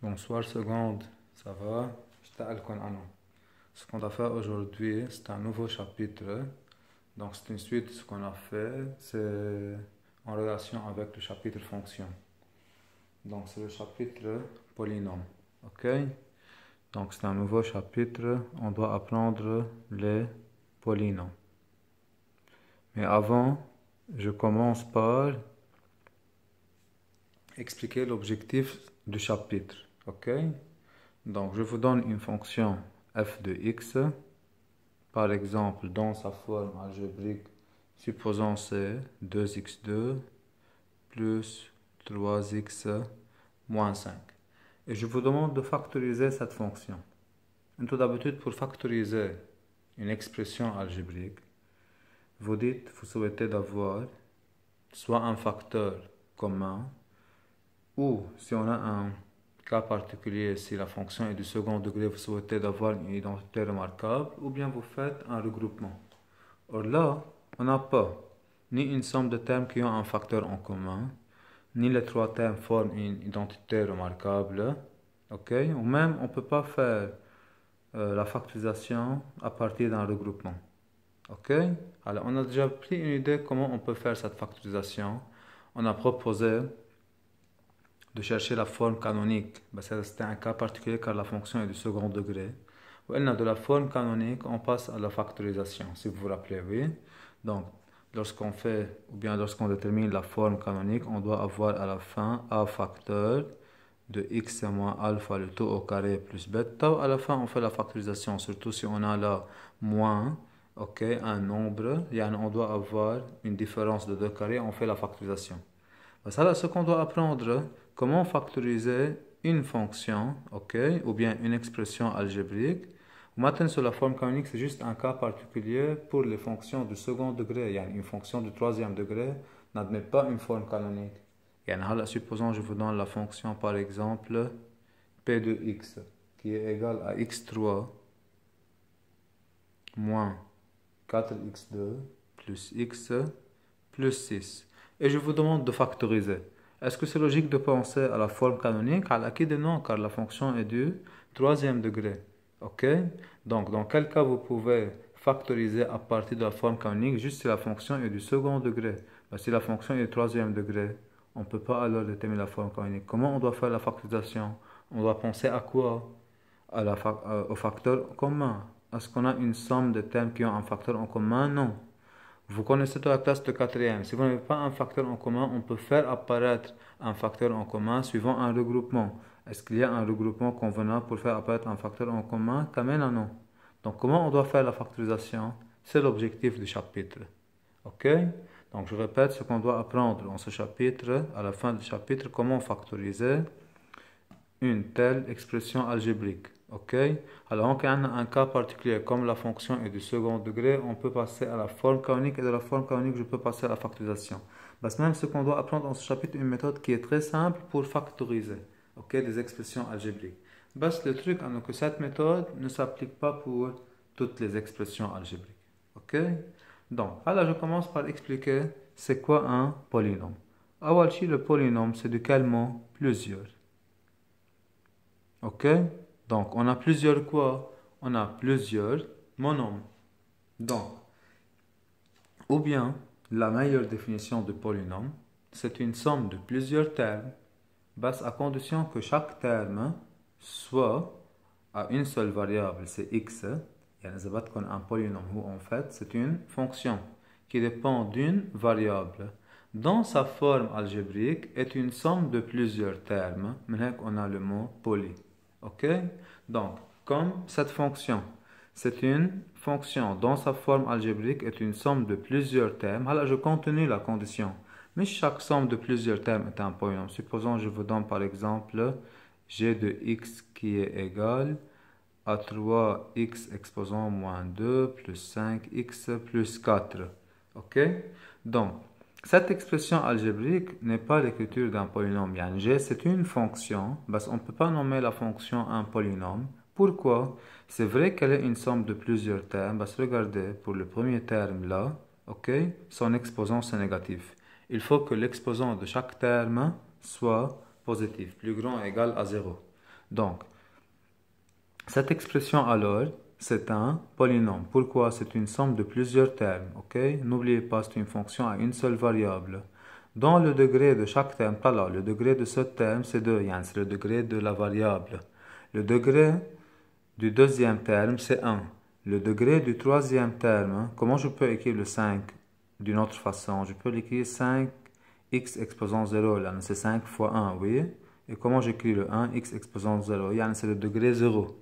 Bonsoir seconde, ça va? Ce qu'on a fait aujourd'hui, c'est un nouveau chapitre. Donc c'est une suite de ce qu'on a fait, c'est en relation avec le chapitre fonction. Donc c'est le chapitre polynôme. Ok? Donc c'est un nouveau chapitre, on doit apprendre les polynômes. Mais avant, je commence par expliquer l'objectif du chapitre. OK Donc, je vous donne une fonction f de x. Par exemple, dans sa forme algébrique, supposons c'est 2x2 plus 3x moins 5. Et je vous demande de factoriser cette fonction. tout d'habitude, pour factoriser une expression algébrique, vous dites, vous souhaitez d'avoir soit un facteur commun, ou si on a un cas particulier si la fonction est du second degré, vous souhaitez d'avoir une identité remarquable, ou bien vous faites un regroupement. Or là, on n'a pas ni une somme de termes qui ont un facteur en commun, ni les trois termes forment une identité remarquable, ok Ou même, on ne peut pas faire euh, la factorisation à partir d'un regroupement, ok Alors, on a déjà pris une idée comment on peut faire cette factorisation. On a proposé de chercher la forme canonique. Ben, c'est un cas particulier car la fonction est du second degré. De la forme canonique, on passe à la factorisation, si vous vous rappelez, oui. Donc, lorsqu'on fait, ou bien lorsqu'on détermine la forme canonique, on doit avoir à la fin un facteur de x moins alpha le taux au carré plus bêta. À la fin, on fait la factorisation, surtout si on a là moins, ok, un nombre, et on doit avoir une différence de deux carrés, on fait la factorisation. Bah, ce qu'on doit apprendre, comment factoriser une fonction, ok, ou bien une expression algébrique. Maintenant, sur la forme canonique, c'est juste un cas particulier pour les fonctions du second degré. Yani une fonction du troisième degré n'admet pas une forme canonique. Yani, supposons je vous donne la fonction, par exemple, p de x, qui est égale à x3 moins 4x2 plus x plus 6 et je vous demande de factoriser. Est-ce que c'est logique de penser à la forme canonique À l'acquis de non, car la fonction est du troisième degré. Ok Donc, dans quel cas vous pouvez factoriser à partir de la forme canonique juste si la fonction est du second degré ben, Si la fonction est du troisième degré, on ne peut pas alors déterminer la forme canonique. Comment on doit faire la factorisation On doit penser à quoi à la, euh, Au facteur commun. Est-ce qu'on a une somme de termes qui ont un facteur en commun Non. Vous connaissez la classe de quatrième. Si vous n'avez pas un facteur en commun, on peut faire apparaître un facteur en commun suivant un regroupement. Est-ce qu'il y a un regroupement convenant pour faire apparaître un facteur en commun Kamel non Donc comment on doit faire la factorisation C'est l'objectif du chapitre. Ok Donc je répète ce qu'on doit apprendre dans ce chapitre, à la fin du chapitre, comment factoriser une telle expression algébrique. Ok Alors, en on a un cas particulier, comme la fonction est du second degré, on peut passer à la forme canonique et de la forme canonique, je peux passer à la factorisation. Parce bah, même ce qu'on doit apprendre dans ce chapitre, une méthode qui est très simple pour factoriser Ok des expressions algébriques. Parce bah, le truc, alors que cette méthode ne s'applique pas pour toutes les expressions algébriques. Ok Donc, alors je commence par expliquer c'est quoi un polynôme. Awalchi, le polynôme, c'est du calmant plusieurs. OK donc, on a plusieurs quoi On a plusieurs monomes. Donc, ou bien la meilleure définition de polynôme, c'est une somme de plusieurs termes, à condition que chaque terme soit à une seule variable, c'est x. un polynôme où en fait c'est une fonction qui dépend d'une variable. Dans sa forme algébrique est une somme de plusieurs termes, mais on a le mot poly. Ok Donc, comme cette fonction, c'est une fonction dont sa forme algébrique est une somme de plusieurs termes. Alors, je continue la condition. Mais chaque somme de plusieurs termes est un point. Supposons je vous donne par exemple g de x qui est égal à 3x exposant moins 2 plus 5x plus 4. Ok Donc, cette expression algébrique n'est pas l'écriture d'un polynôme. Bien c'est une fonction, parce qu'on ne peut pas nommer la fonction un polynôme. Pourquoi C'est vrai qu'elle est une somme de plusieurs termes. Parce regardez, pour le premier terme là, ok, son exposant c'est négatif. Il faut que l'exposant de chaque terme soit positif, plus grand ou égal à 0. Donc, cette expression alors, c'est un polynôme. Pourquoi C'est une somme de plusieurs termes. N'oubliez pas, c'est une fonction à une seule variable. Dans le degré de chaque terme, là, le degré de ce terme, c'est 2, c'est le degré de la variable. Le degré du deuxième terme, c'est 1. Le degré du troisième terme, comment je peux écrire le 5 d'une autre façon Je peux l'écrire 5 x exposant 0, c'est 5 fois 1, oui. Et comment j'écris le 1 x exposant 0 C'est le degré 0.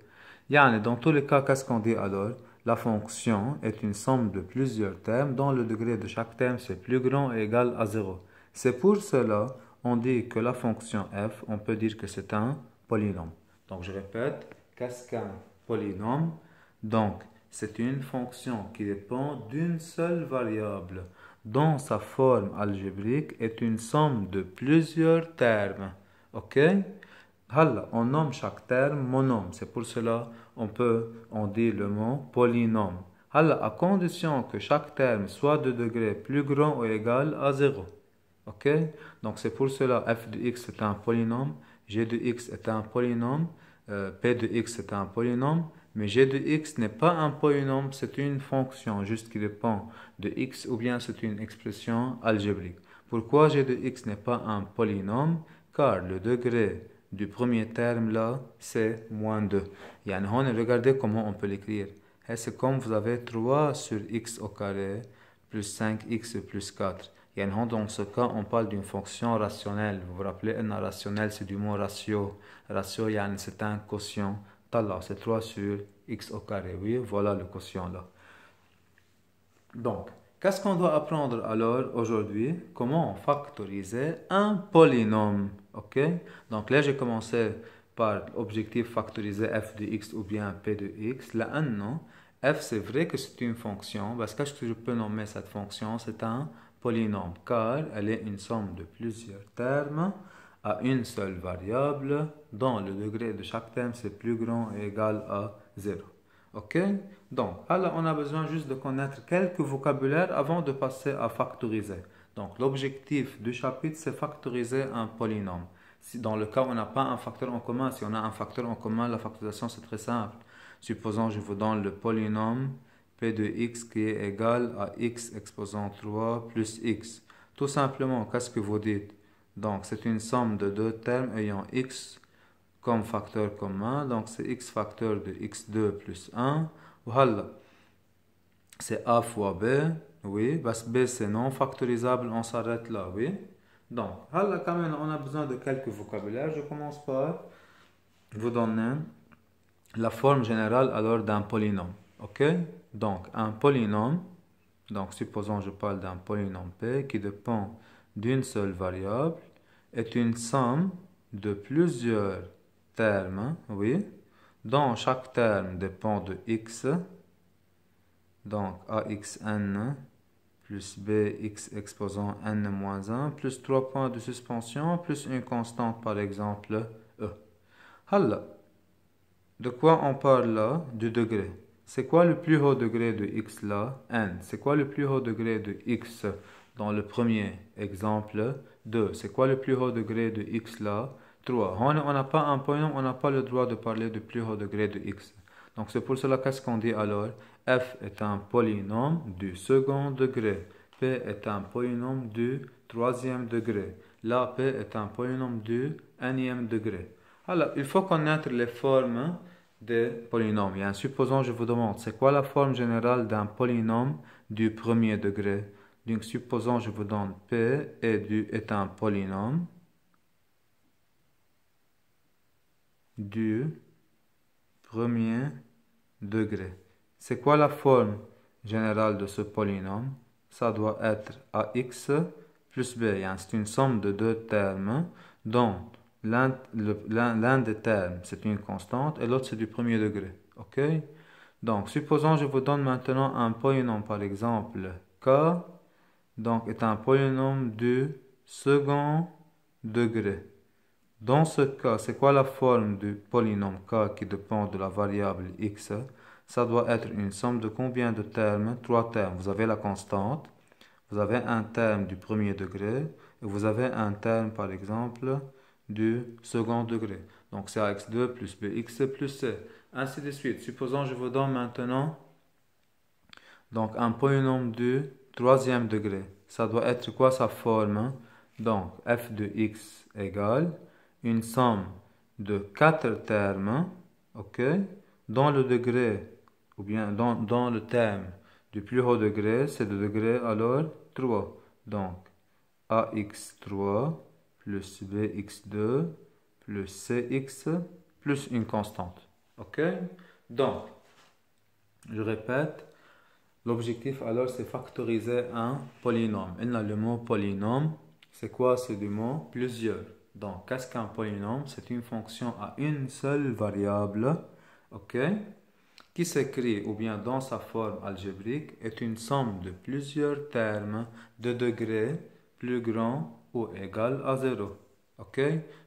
Yani, dans tous les cas, qu'est-ce qu'on dit alors La fonction est une somme de plusieurs termes dont le degré de chaque terme c'est plus grand ou égal à 0. C'est pour cela qu'on dit que la fonction f, on peut dire que c'est un polynôme. Donc je répète, qu'est-ce qu'un polynôme Donc c'est une fonction qui dépend d'une seule variable dont sa forme algébrique est une somme de plusieurs termes. OK Hal, on nomme chaque terme monome. C'est pour cela on peut en dire le mot polynôme. Hal, à condition que chaque terme soit de degré plus grand ou égal à 0. Ok Donc c'est pour cela f de x est un polynôme, g de x est un polynôme, euh, p de x est un polynôme, mais g de x n'est pas un polynôme, c'est une fonction juste qui dépend de x ou bien c'est une expression algébrique. Pourquoi g de x n'est pas un polynôme Car le degré du premier terme là, c'est moins 2. Et regardez comment on peut l'écrire. C'est comme vous avez 3 sur x au carré plus 5x plus 4. Yani, dans ce cas, on parle d'une fonction rationnelle. Vous vous rappelez, un rationnelle, c'est du mot ratio. Ratio, Yann c'est un quotient. C'est 3 sur x au carré. Oui, voilà le quotient là. Donc, qu'est-ce qu'on doit apprendre alors aujourd'hui Comment factoriser un polynôme Ok Donc là, j'ai commencé par l'objectif factorisé f de x ou bien p de x. Là, non. f, c'est vrai que c'est une fonction, parce que je peux nommer cette fonction, c'est un polynôme, car elle est une somme de plusieurs termes à une seule variable, dont le degré de chaque terme, c'est plus grand et égal à 0. Ok Donc, alors on a besoin juste de connaître quelques vocabulaires avant de passer à factoriser. Donc l'objectif du chapitre, c'est factoriser un polynôme. Si, dans le cas où on n'a pas un facteur en commun, si on a un facteur en commun, la factorisation c'est très simple. Supposons je vous donne le polynôme p de x qui est égal à x exposant 3 plus x. Tout simplement, qu'est-ce que vous dites Donc c'est une somme de deux termes ayant x comme facteur commun, donc c'est x facteur de x2 plus 1. Voilà, c'est a fois b oui, parce que B c'est non factorisable, on s'arrête là, oui. Donc, quand même, on a besoin de quelques vocabulaires. Je commence par vous donner la forme générale alors d'un polynôme. OK Donc, un polynôme, donc supposons je parle d'un polynôme P qui dépend d'une seule variable, est une somme de plusieurs termes, oui, dont chaque terme dépend de x donc AXN plus BX exposant N moins 1 plus 3 points de suspension plus une constante par exemple E. Alors, De quoi on parle là Du degré. C'est quoi le plus haut degré de X là N. C'est quoi le plus haut degré de X dans le premier exemple 2. C'est quoi le plus haut degré de X là 3. On n'a pas un point, on n'a pas le droit de parler du plus haut degré de X. Donc c'est pour cela qu'est-ce qu'on dit alors f est un polynôme du second degré, p est un polynôme du troisième degré, la p est un polynôme du énième degré. Alors, il faut connaître les formes des polynômes. en supposant, je vous demande, c'est quoi la forme générale d'un polynôme du premier degré Donc, supposons, je vous donne p et du, est un polynôme du premier degré. C'est quoi la forme générale de ce polynôme Ça doit être ax plus b. Hein. C'est une somme de deux termes dont l'un des termes c'est une constante et l'autre c'est du premier degré. Ok Donc supposons que je vous donne maintenant un polynôme par exemple k donc est un polynôme du second degré. Dans ce cas, c'est quoi la forme du polynôme k qui dépend de la variable x ça doit être une somme de combien de termes Trois termes. Vous avez la constante, vous avez un terme du premier degré, et vous avez un terme, par exemple, du second degré. Donc c'est ax2 plus bx plus c. Ainsi de suite. Supposons que je vous donne maintenant donc un polynôme du troisième degré. Ça doit être quoi sa forme Donc f de x égale une somme de quatre termes, ok, dont le degré ou bien dans, dans le thème du plus haut degré, c'est le degré alors 3. Donc, ax3 plus bx2 plus cx plus une constante. OK Donc, je répète, l'objectif alors c'est factoriser un polynôme. Et là, le mot polynôme. C'est quoi C'est du mot plusieurs. Donc, qu'est-ce qu'un polynôme C'est une fonction à une seule variable. OK qui s'écrit ou bien dans sa forme algébrique est une somme de plusieurs termes de degrés plus grand ou égal à 0. Ok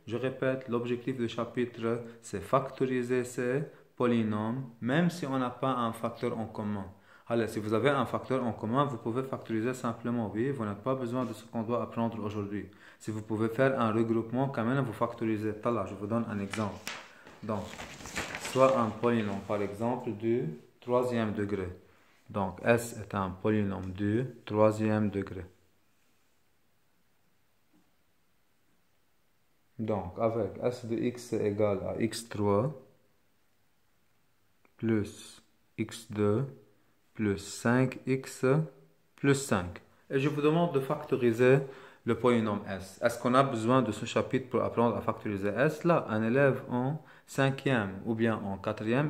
Je répète, l'objectif du chapitre, c'est factoriser ces polynômes, même si on n'a pas un facteur en commun. Allez, si vous avez un facteur en commun, vous pouvez factoriser simplement, oui, vous n'avez pas besoin de ce qu'on doit apprendre aujourd'hui. Si vous pouvez faire un regroupement, quand même, vous factorisez. Là, je vous donne un exemple. Donc, soit un polynôme, par exemple, du troisième degré. Donc, S est un polynôme du troisième degré. Donc, avec S de x égale à x3 plus x2 plus 5x plus 5. Et je vous demande de factoriser le polynôme S. Est-ce qu'on a besoin de ce chapitre pour apprendre à factoriser S Là, un élève en cinquième ou bien en quatrième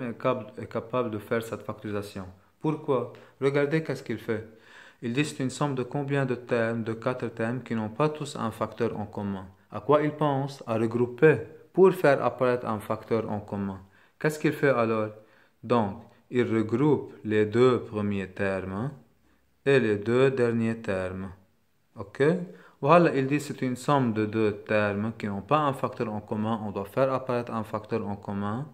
est capable de faire cette factorisation. Pourquoi Regardez qu'est-ce qu'il fait. Il liste une somme de combien de termes, de quatre termes qui n'ont pas tous un facteur en commun. À quoi il pense À regrouper pour faire apparaître un facteur en commun. Qu'est-ce qu'il fait alors Donc, il regroupe les deux premiers termes et les deux derniers termes. OK voilà, il dit c'est une somme de deux termes qui n'ont pas un facteur en commun. On doit faire apparaître un facteur en commun.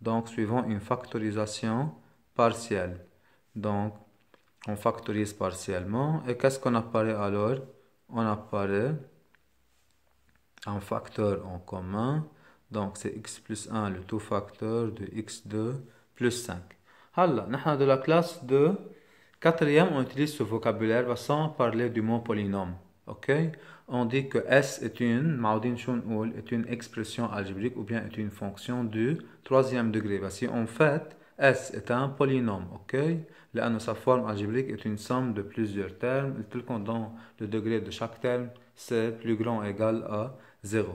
Donc, suivant une factorisation partielle. Donc, on factorise partiellement. Et qu'est-ce qu'on apparaît alors On apparaît un facteur en commun. Donc, c'est x plus 1, le tout facteur de x2 plus 5. Voilà, nous de la classe de quatrième, on utilise ce vocabulaire sans parler du mot polynôme on dit que S est une est une expression algébrique ou bien est une fonction du troisième degré si en fait S est un polynôme ok sa forme algébrique est une somme de plusieurs termes tout' dans le degré de chaque terme c'est plus grand ou égal à 0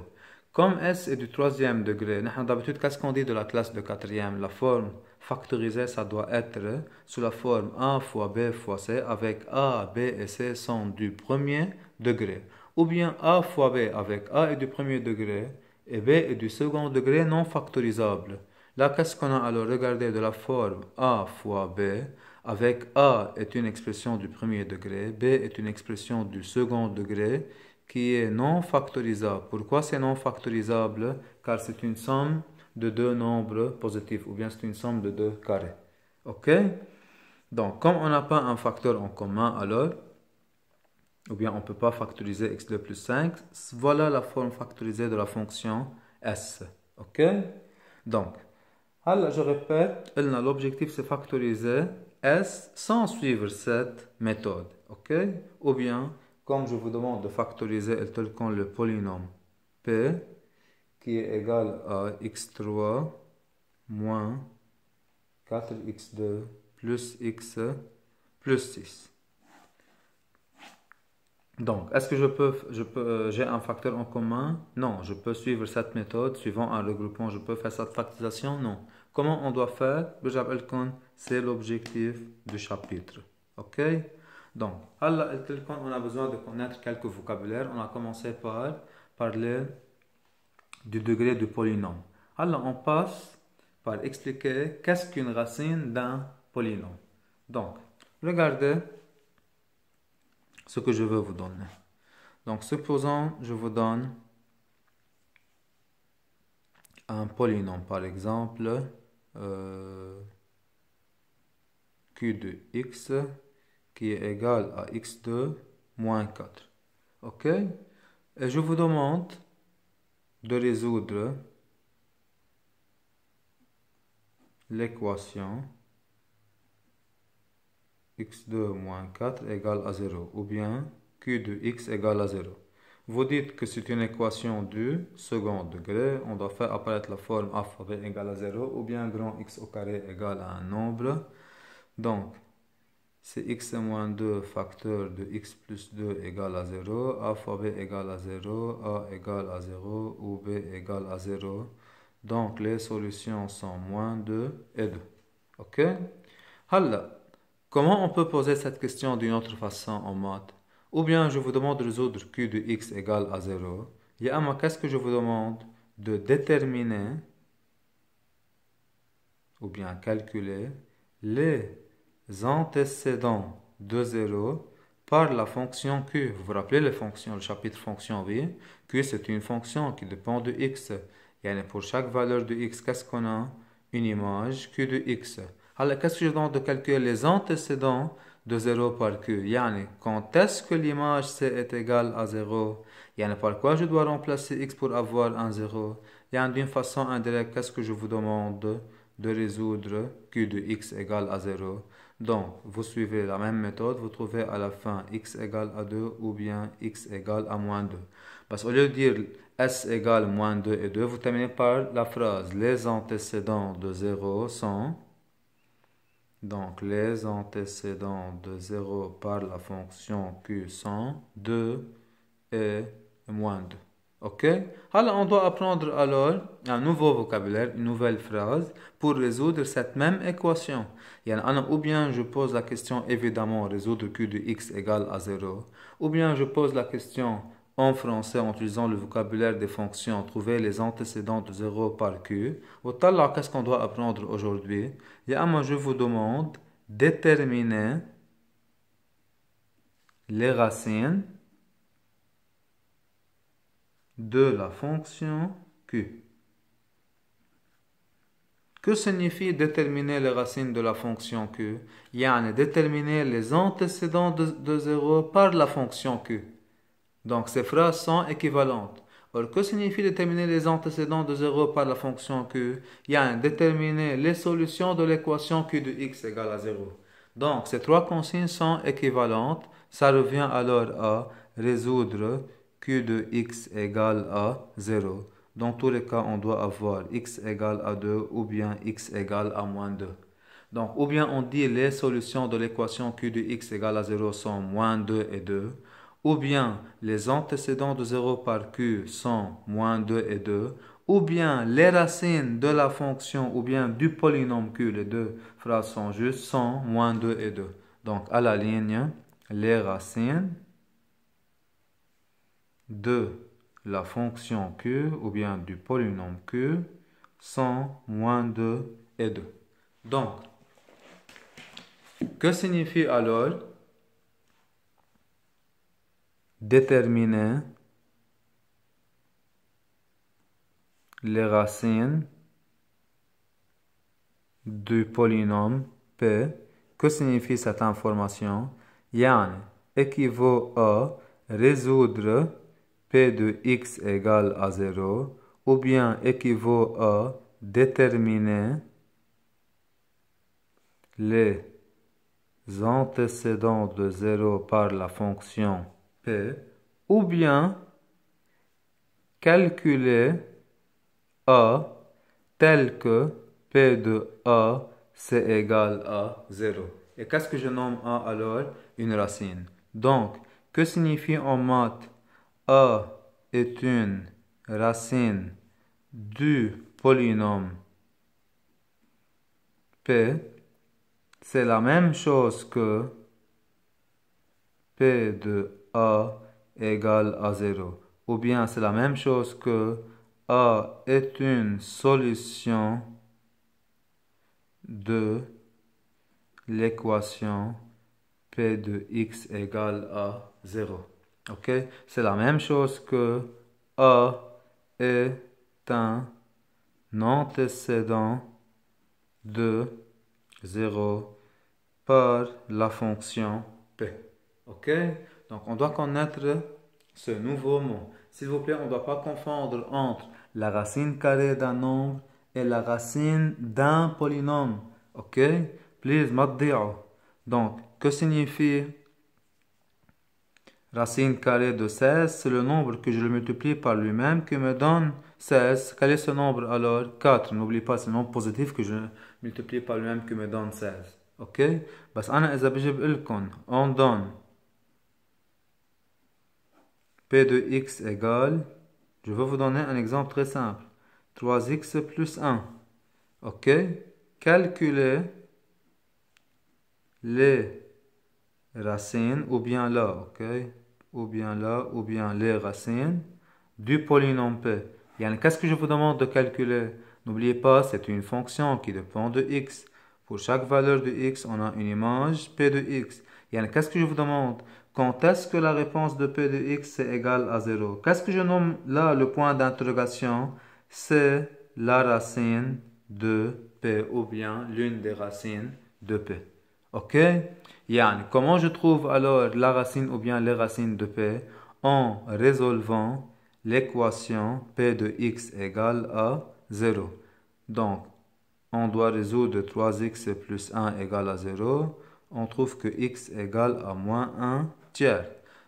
Comme S est du troisième degré, d'habitude, qu'est-ce qu'on dit de la classe de quatrième La forme factorisée, ça doit être sous la forme A fois B fois C, avec A, B et C sont du premier degré. Ou bien A fois B avec A est du premier degré et B est du second degré non factorisable. Là, qu'est-ce qu'on a alors Regardez de la forme A fois B, avec A est une expression du premier degré, B est une expression du second degré qui est non factorisable. Pourquoi c'est non factorisable Car c'est une somme de deux nombres positifs, ou bien c'est une somme de deux carrés. OK Donc, comme on n'a pas un facteur en commun, alors ou bien on ne peut pas factoriser x2 plus 5. Voilà la forme factorisée de la fonction s. OK Donc, alors je répète, l'objectif c'est factoriser s sans suivre cette méthode. OK Ou bien, comme je vous demande de factoriser tel le polynôme p qui est égal à x3 moins 4x2 plus x plus 6. Donc, est-ce que je peux, euh, j'ai un facteur en commun Non, je peux suivre cette méthode. Suivant un regroupement, je peux faire cette factorisation Non. Comment on doit faire C'est l'objectif du chapitre. OK Donc, on a besoin de connaître quelques vocabulaires. On a commencé par parler du degré du polynôme. Alors, on passe par expliquer qu'est-ce qu'une racine d'un polynôme. Donc, regardez ce que je veux vous donner. Donc, supposons, je vous donne un polynôme, par exemple, euh, q de x qui est égal à x2 moins 4. OK Et je vous demande de résoudre l'équation x2 moins 4 égale à 0, ou bien q de x égale à 0. Vous dites que c'est une équation du second degré, on doit faire apparaître la forme b égale à 0, ou bien grand x au carré égale à un nombre. Donc, c'est x moins 2 facteur de x plus 2 égale à 0, a fois b égale à 0, a égale à 0 ou b égale à 0. Donc les solutions sont moins 2 et 2. OK Comment on peut poser cette question d'une autre façon en mode Ou bien je vous demande de résoudre Q de x égale à 0. Yama, qu'est-ce que je vous demande de déterminer ou bien calculer les antécédents de 0 par la fonction Q. Vous vous rappelez les fonctions, le chapitre fonction, V Q c'est une fonction qui dépend de x. Et pour chaque valeur de x, qu'est-ce qu'on a Une image Q de x. Qu'est-ce que je demande de calculer les antécédents de 0 par Q yani, Quand est-ce que l'image C est égale à 0 yani, Par quoi je dois remplacer X pour avoir un 0 D'une façon indirecte, qu'est-ce que je vous demande de résoudre Q de X égale à 0 donc, vous suivez la même méthode, vous trouvez à la fin x égale à 2 ou bien x égale à moins 2. Parce qu'au lieu de dire s égale moins 2 et 2, vous terminez par la phrase les antécédents de 0 sont donc les antécédents de 0 par la fonction Q sont 2 et moins 2. OK Alors on doit apprendre alors un nouveau vocabulaire, une nouvelle phrase pour résoudre cette même équation. Ou bien je pose la question évidemment résoudre Q de x égale à 0. Ou bien je pose la question en français en utilisant le vocabulaire des fonctions, trouver les antécédents de 0 par Q. Alors, Qu'est-ce qu'on doit apprendre aujourd'hui moi je vous demande déterminer les racines de la fonction q. Que signifie déterminer les racines de la fonction q a déterminer les antécédents de, de 0 par la fonction q. Donc ces phrases sont équivalentes. Or, que signifie déterminer les antécédents de 0 par la fonction Q Il y a un déterminer les solutions de l'équation Q de x égale à 0. Donc, ces trois consignes sont équivalentes. Ça revient alors à résoudre Q de x égale à 0. Dans tous les cas, on doit avoir x égale à 2 ou bien x égale à moins 2. Donc, ou bien on dit les solutions de l'équation Q de x égale à 0 sont moins 2 et 2, ou bien les antécédents de 0 par q sont moins 2 et 2, ou bien les racines de la fonction ou bien du polynôme q, les deux phrases sont justes, sont moins 2 et 2. Donc à la ligne, les racines de la fonction q ou bien du polynôme q sont moins 2 et 2. Donc, que signifie alors déterminer les racines du polynôme P. Que signifie cette information? Yann? équivaut à résoudre P de x égale à 0 ou bien équivaut à déterminer les antécédents de 0 par la fonction P, ou bien calculer A tel que P de A c'est égal à 0. Et qu'est-ce que je nomme A alors Une racine. Donc, que signifie en maths A est une racine du polynôme P. C'est la même chose que P de a égale à 0. Ou bien c'est la même chose que a est une solution de l'équation p de x égale à 0. Ok C'est la même chose que a est un antécédent de 0 par la fonction p. Ok donc on doit connaître ce nouveau mot. S'il vous plaît, on ne doit pas confondre entre la racine carrée d'un nombre et la racine d'un polynôme. OK Please, maddi'o. Donc, que signifie racine carrée de 16 C'est le nombre que je le multiplie par lui-même qui me donne 16. Quel est ce nombre alors 4. N'oublie pas, c'est le nombre positif que je multiplie par lui-même qui me donne 16. OK On donne P de x égale, je vais vous donner un exemple très simple, 3x plus 1. OK Calculez les racines, ou bien là, OK Ou bien là, ou bien les racines du polynôme P. Qu'est-ce que je vous demande de calculer N'oubliez pas, c'est une fonction qui dépend de x. Pour chaque valeur de x, on a une image P de x. Qu'est-ce que je vous demande quand est-ce que la réponse de P de x est égale à 0 Qu'est-ce que je nomme là le point d'interrogation C'est la racine de P ou bien l'une des racines de P. Ok Yann, Comment je trouve alors la racine ou bien les racines de P En résolvant l'équation P de x égale à 0. Donc, on doit résoudre 3x plus 1 égale à 0. On trouve que x égale à moins 1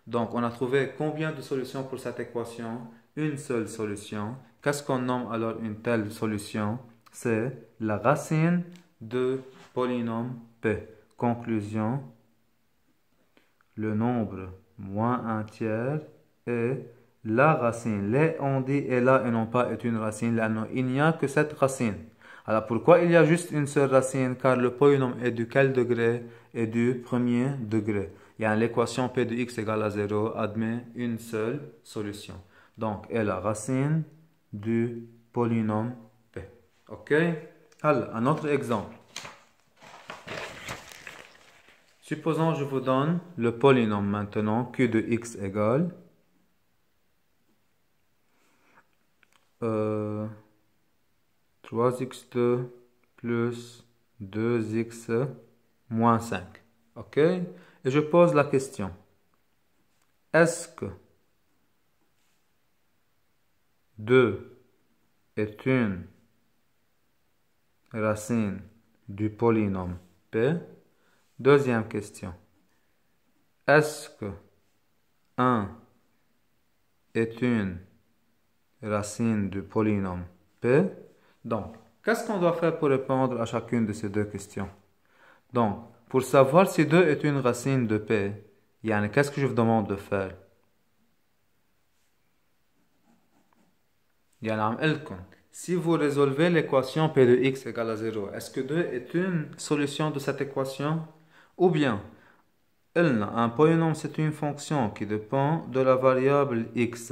donc, on a trouvé combien de solutions pour cette équation Une seule solution. Qu'est-ce qu'on nomme alors une telle solution C'est la racine de polynôme P. Conclusion, le nombre moins un tiers est la racine. Les on dit est là et non pas est une racine. Là, il n'y a que cette racine. Alors pourquoi il y a juste une seule racine Car le polynôme est du quel degré Est du premier degré l'équation P de x égale à 0 admet une seule solution. Donc, elle a racine du polynôme P. OK Alors, un autre exemple. Supposons je vous donne le polynôme maintenant Q de x égale 3x2 euh, plus 2x moins 5. OK et je pose la question. Est-ce que 2 est une racine du polynôme P Deuxième question. Est-ce que 1 est une racine du polynôme P Donc, qu'est-ce qu'on doit faire pour répondre à chacune de ces deux questions Donc, pour savoir si 2 est une racine de P. Yann, qu'est-ce que je vous demande de faire Si vous résolvez l'équation P de x égale à 0, est-ce que 2 est une solution de cette équation Ou bien, un polynôme c'est une fonction qui dépend de la variable x.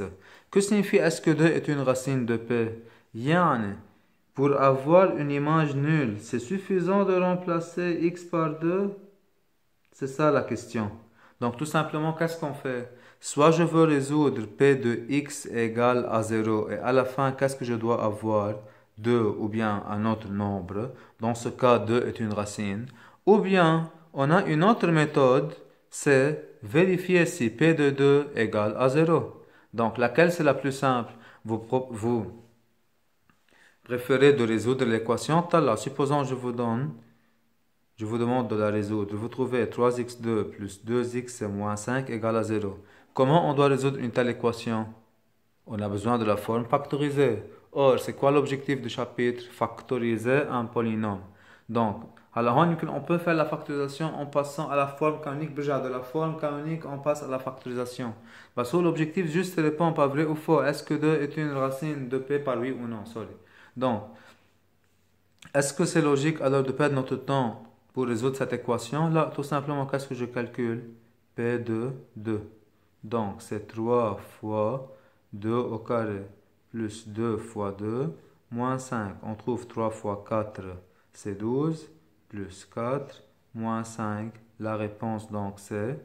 Que signifie est-ce que 2 est une racine de P yani, pour avoir une image nulle, c'est suffisant de remplacer x par 2 C'est ça la question. Donc tout simplement, qu'est-ce qu'on fait Soit je veux résoudre p de x égale à 0 et à la fin, qu'est-ce que je dois avoir 2 ou bien un autre nombre. Dans ce cas, 2 est une racine. Ou bien, on a une autre méthode, c'est vérifier si p de 2 égale à 0. Donc laquelle c'est la plus simple vous, vous préférez de résoudre l'équation Tala. Supposons je vous donne, je vous demande de la résoudre. Vous trouvez 3x2 plus 2x moins 5 égale à 0. Comment on doit résoudre une telle équation On a besoin de la forme factorisée. Or, c'est quoi l'objectif du chapitre Factoriser un polynôme. Donc, on peut faire la factorisation en passant à la forme canonique. Déjà, de la forme canonique, on passe à la factorisation. que bah, l'objectif, juste répond pas vrai ou faux. Est-ce que 2 est une racine de P par lui ou non Sorry. Donc, est-ce que c'est logique alors de perdre notre temps pour résoudre cette équation Là, tout simplement, qu'est-ce que je calcule P de 2. Donc, c'est 3 fois 2 au carré plus 2 fois 2 moins 5. On trouve 3 fois 4, c'est 12, plus 4, moins 5. La réponse donc c'est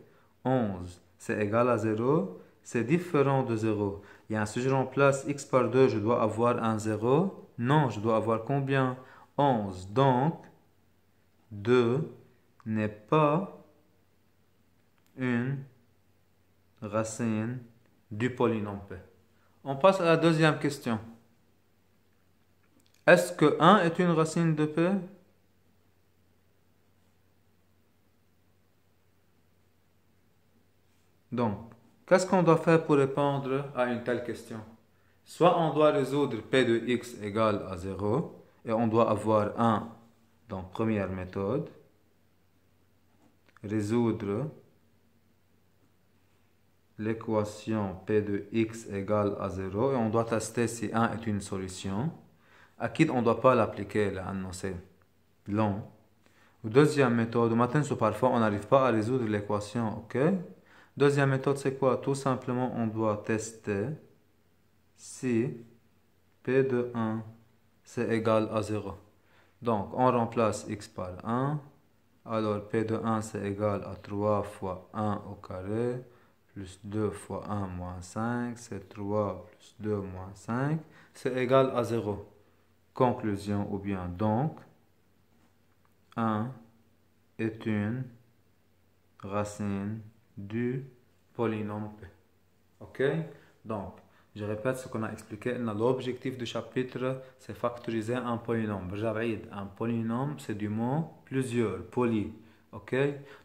11. C'est égal à 0. C'est différent de 0. Et y a un x par 2, je dois avoir un 0. Non, je dois avoir combien 11. Donc, 2 n'est pas une racine du polynôme P. On passe à la deuxième question. Est-ce que 1 est une racine de P Donc, qu'est-ce qu'on doit faire pour répondre à une telle question Soit on doit résoudre P de x égale à 0, et on doit avoir 1 dans première méthode, résoudre l'équation P de x égale à 0, et on doit tester si 1 est une solution. À qui on ne doit pas l'appliquer, là, c'est long. Deuxième méthode, matin parfois on n'arrive pas à résoudre l'équation, ok Deuxième méthode, c'est quoi Tout simplement, on doit tester si P de 1 c'est égal à 0. Donc on remplace x par 1. Alors P de 1 c'est égal à 3 fois 1 au carré plus 2 fois 1 moins 5. C'est 3 plus 2 moins 5. C'est égal à 0. Conclusion ou bien donc 1 est une racine du polynôme P. OK Donc je répète ce qu'on a expliqué. L'objectif du chapitre, c'est factoriser un polynôme. Un polynôme, c'est du mot plusieurs, poly. OK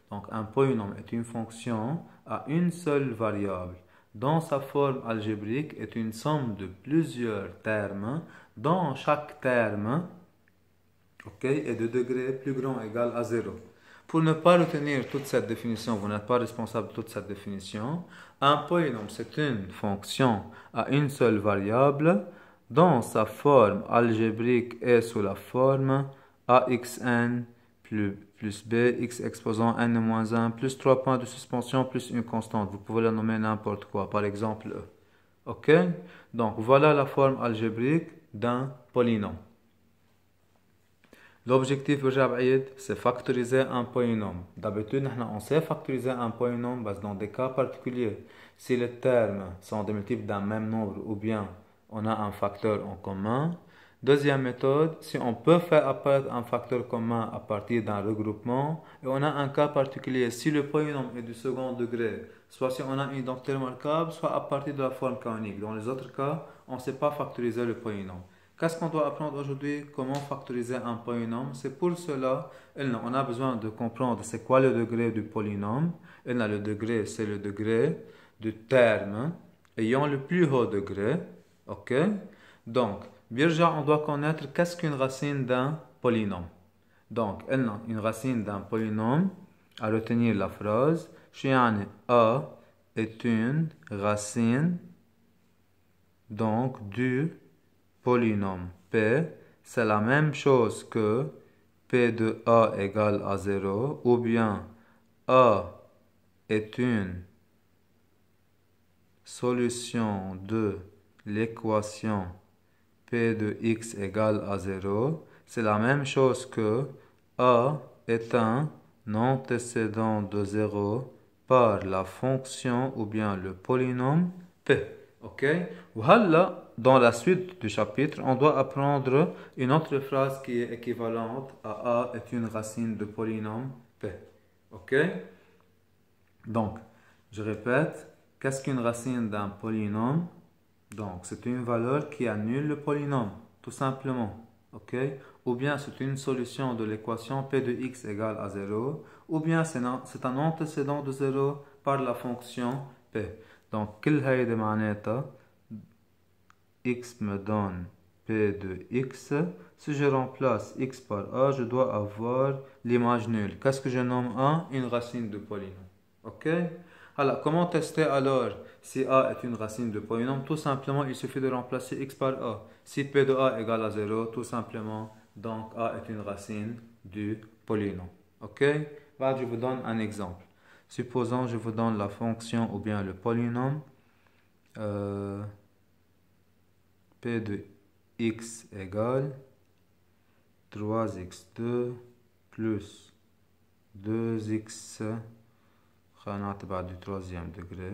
Donc, un polynôme est une fonction à une seule variable dont sa forme algébrique est une somme de plusieurs termes dont chaque terme est de degré plus grand ou égal à 0. Pour ne pas retenir toute cette définition, vous n'êtes pas responsable de toute cette définition. Un polynôme, c'est une fonction à une seule variable dont sa forme algébrique est sous la forme axn plus, plus b, x exposant n moins 1, plus 3 points de suspension, plus une constante. Vous pouvez la nommer n'importe quoi, par exemple e. OK Donc, voilà la forme algébrique d'un polynôme. L'objectif c'est factoriser un polynôme. D'habitude, on sait factoriser un polynôme dans des cas particuliers, si les termes sont des multiples d'un même nombre ou bien on a un facteur en commun. Deuxième méthode, si on peut faire apparaître un facteur commun à partir d'un regroupement, et on a un cas particulier, si le polynôme est du second degré, soit si on a une identité remarquable, soit à partir de la forme canonique. Dans les autres cas, on ne sait pas factoriser le polynôme. Qu'est-ce qu'on doit apprendre aujourd'hui Comment factoriser un polynôme C'est pour cela on a besoin de comprendre c'est quoi le degré du polynôme. le degré, c'est le degré du terme ayant le plus haut degré. OK Donc, déjà, on doit connaître qu'est-ce qu'une racine d'un polynôme. Donc, une racine d'un polynôme. À retenir la phrase, Chiane A est une racine donc du polynôme P, c'est la même chose que P de A égale à 0 ou bien A est une solution de l'équation P de x égale à 0, c'est la même chose que A est un antécédent de 0 par la fonction ou bien le polynôme P. OK? dans la suite du chapitre, on doit apprendre une autre phrase qui est équivalente à A est une racine de polynôme P. Ok Donc, je répète, qu'est-ce qu'une racine d'un polynôme Donc, c'est une valeur qui annule le polynôme, tout simplement. Ok Ou bien c'est une solution de l'équation P de x égale à 0, ou bien c'est un antécédent de 0 par la fonction P. Donc, quelle de manette x me donne p de x. Si je remplace x par a, je dois avoir l'image nulle. Qu'est-ce que je nomme a Une racine de polynôme. Ok Alors, comment tester alors si a est une racine de polynôme Tout simplement, il suffit de remplacer x par a. Si p de a égale à 0, tout simplement, donc a est une racine du polynôme. Ok Je vous donne un exemple. Supposons, je vous donne la fonction ou bien le polynôme. Euh, de x égale 3x2 plus 2x du troisième degré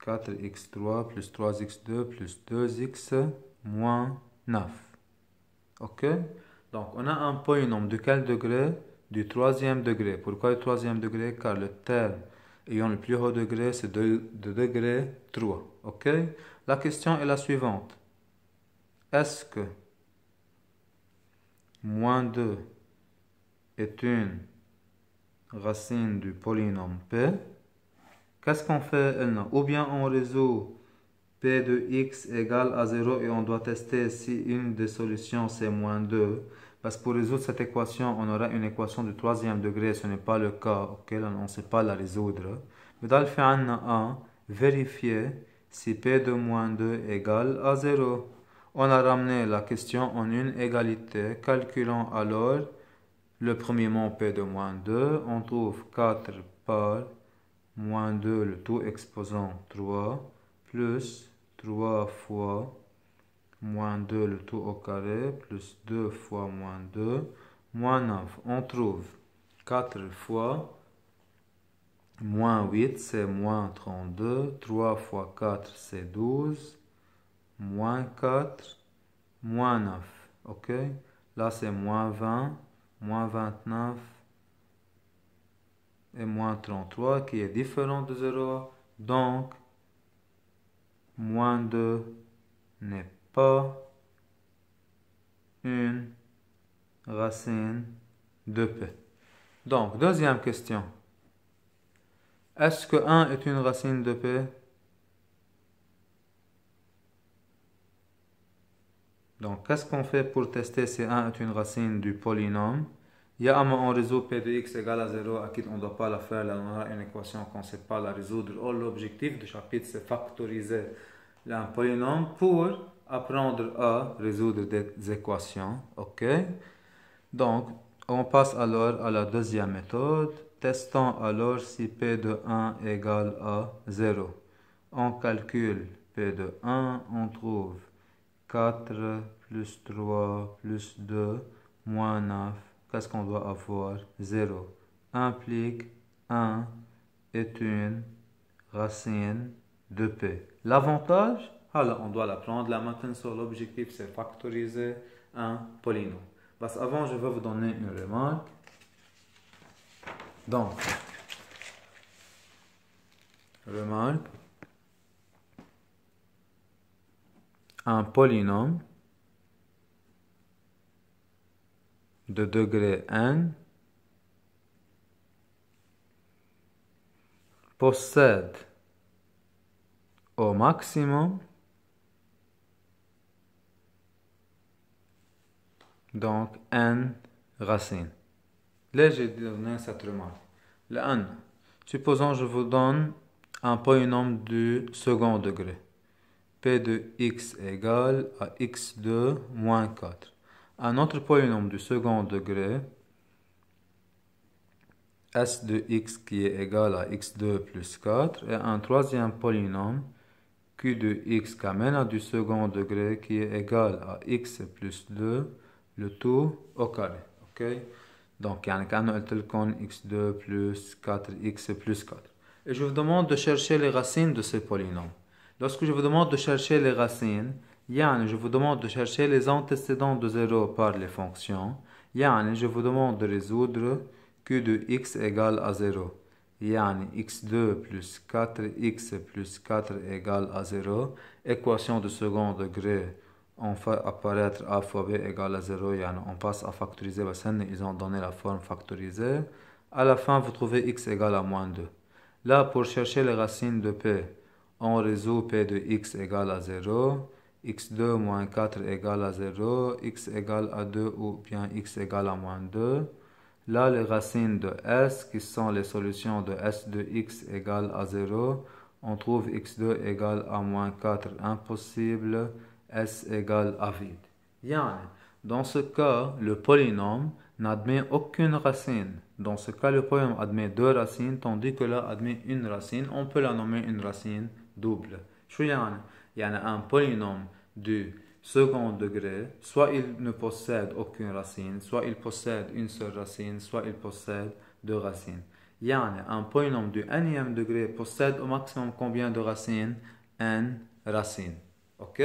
4x3 euh, plus 3x2 plus 2x moins 9 ok donc on a un polynôme de quel degré du troisième degré pourquoi le troisième degré car le terme ayant le plus haut degré, c'est de, degré 3. OK La question est la suivante. Est-ce que moins 2 est une racine du polynôme P Qu'est-ce qu'on fait Ou bien on résout P de x égale à 0 et on doit tester si une des solutions c'est moins 2. Parce que pour résoudre cette équation, on aura une équation du troisième degré, ce n'est pas le cas, ok, on ne sait pas la résoudre. Mais dans le on a vérifier si P de moins 2 égal à 0. On a ramené la question en une égalité. Calculons alors le premier mot P de moins 2. On trouve 4 par moins 2, le tout exposant 3, plus 3 fois moins 2 le tout au carré, plus 2 fois moins 2, moins 9. On trouve 4 fois moins 8, c'est moins 32. 3 fois 4, c'est 12. Moins 4, moins 9. OK Là, c'est moins 20, moins 29 et moins 33 qui est différent de 0. Donc, moins 2 n'est pas une racine de p. Donc, deuxième question. Est-ce que 1 est une racine de p Donc, qu'est-ce qu'on fait pour tester si 1 est une racine du polynôme Il y a un on résout p de x égale à 0, à qui on ne doit pas la faire, là on a une équation qu'on ne sait pas la résoudre. Oh, l'objectif du chapitre, c'est factoriser un polynôme pour apprendre à résoudre des équations. OK Donc, on passe alors à la deuxième méthode. Testons alors si P de 1 égale à 0. On calcule P de 1, on trouve 4 plus 3 plus 2 moins 9. Qu'est-ce qu'on doit avoir 0 implique 1 est une racine de P. L'avantage, alors, on doit la prendre. la sur l'objectif, c'est factoriser un polynôme. Parce avant, je vais vous donner une remarque. Donc, remarque. Un polynôme de degré N possède au maximum Donc, n racine. Là, j'ai donné cette remarque. Le n. Supposons je vous donne un polynôme du second degré. P de x égale à x 2 moins 4. Un autre polynôme du second degré, s de x qui est égal à x2 plus 4, et un troisième polynôme, q de x qui amène à du second degré, qui est égal à x plus 2 le tout au carré. OK Donc, يعني une tel لكم x2 plus 4x plus 4. Et je vous demande de chercher les racines de ces polynômes. Lorsque je vous demande de chercher les racines, yann, je vous demande de chercher les antécédents de 0 par les fonctions. Yann, je vous demande de résoudre q de x égale à 0. Yann, x2 plus 4x plus 4 égale à 0. Équation de second degré on fait apparaître a fois b égale à 0, yani on passe à factoriser, ils ont donné la forme factorisée. À la fin, vous trouvez x égale à moins 2. Là, pour chercher les racines de p, on résout p de x égale à 0, x2 moins 4 égale à 0, x égale à 2 ou bien x égale à moins 2. Là, les racines de s, qui sont les solutions de s de x égale à 0, on trouve x2 égale à moins 4 impossible, S égale à vide. Yani, dans ce cas, le polynôme n'admet aucune racine. Dans ce cas, le polynôme admet deux racines, tandis que là admet une racine. On peut la nommer une racine double. Il y a un polynôme du second degré, soit il ne possède aucune racine, soit il possède une seule racine, soit il possède deux racines. Yani, un polynôme du nème degré possède au maximum combien de racines n racines. OK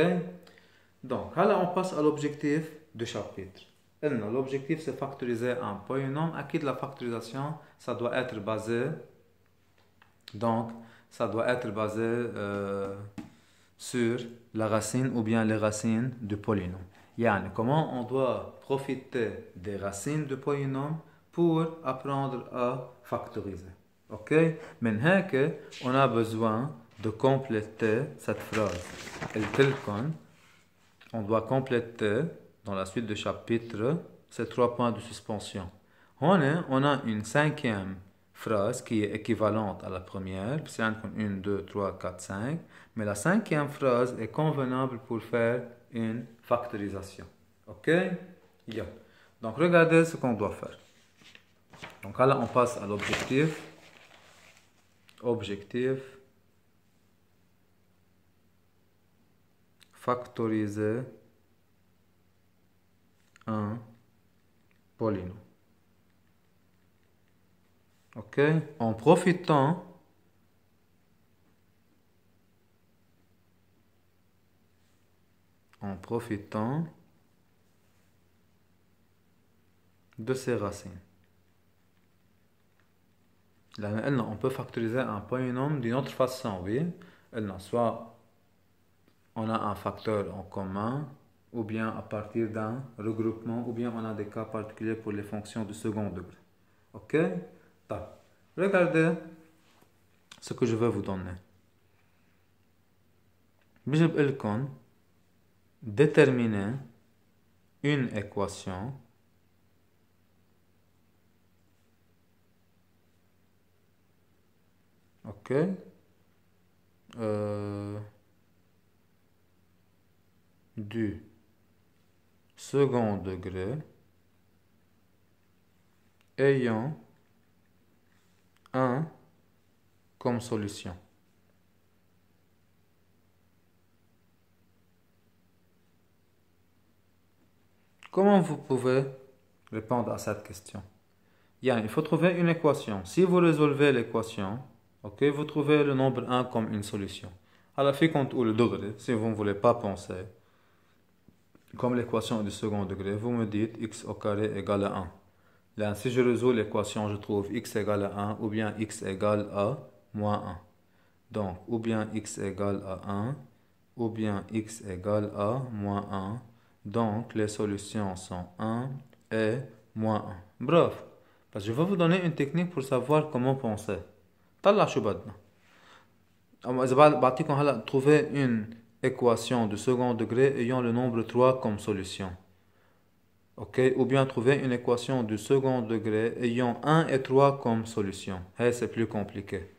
donc, alors, on passe à l'objectif du chapitre. L'objectif, c'est factoriser un polynôme. À qui de la factorisation, ça doit être basé. Donc, ça doit être basé euh, sur la racine ou bien les racines du polynôme. Yann, comment on doit profiter des racines du polynôme pour apprendre à factoriser. OK on a besoin de compléter cette phrase. qu'on on doit compléter dans la suite du chapitre ces trois points de suspension. On a, on a une cinquième phrase qui est équivalente à la première, c'est 1, 2, 3, 4, 5, mais la cinquième phrase est convenable pour faire une factorisation. OK Donc regardez ce qu'on doit faire. Donc là, on passe à l'objectif. Objectif. factoriser un polynôme. Ok En profitant en profitant de ses racines. Là, on peut factoriser un polynôme d'une autre façon, oui. Soit on a un facteur en commun, ou bien à partir d'un regroupement, ou bien on a des cas particuliers pour les fonctions du second degré. Ok Regardez ce que je vais vous donner. Bishop Elkon déterminer une équation ok euh, du second degré ayant 1 comme solution. Comment vous pouvez répondre à cette question Bien, Il faut trouver une équation. Si vous résolvez l'équation, ok, vous trouvez le nombre 1 comme une solution. À la fin, compte ou le degré, si vous ne voulez pas penser comme l'équation est du second degré, vous me dites x au carré égale à 1. Là, si je résous l'équation, je trouve x égale à 1 ou bien x égale à moins 1. Donc, ou bien x égale à 1 ou bien x égale à moins 1. Donc, les solutions sont 1 et moins 1. Bref, parce que je vais vous donner une technique pour savoir comment penser. طلع شو بدنا. أما Je vais ah, trouver une équation de second degré ayant le nombre 3 comme solution. ok Ou bien trouver une équation de second degré ayant 1 et 3 comme solution. Eh, c'est plus compliqué.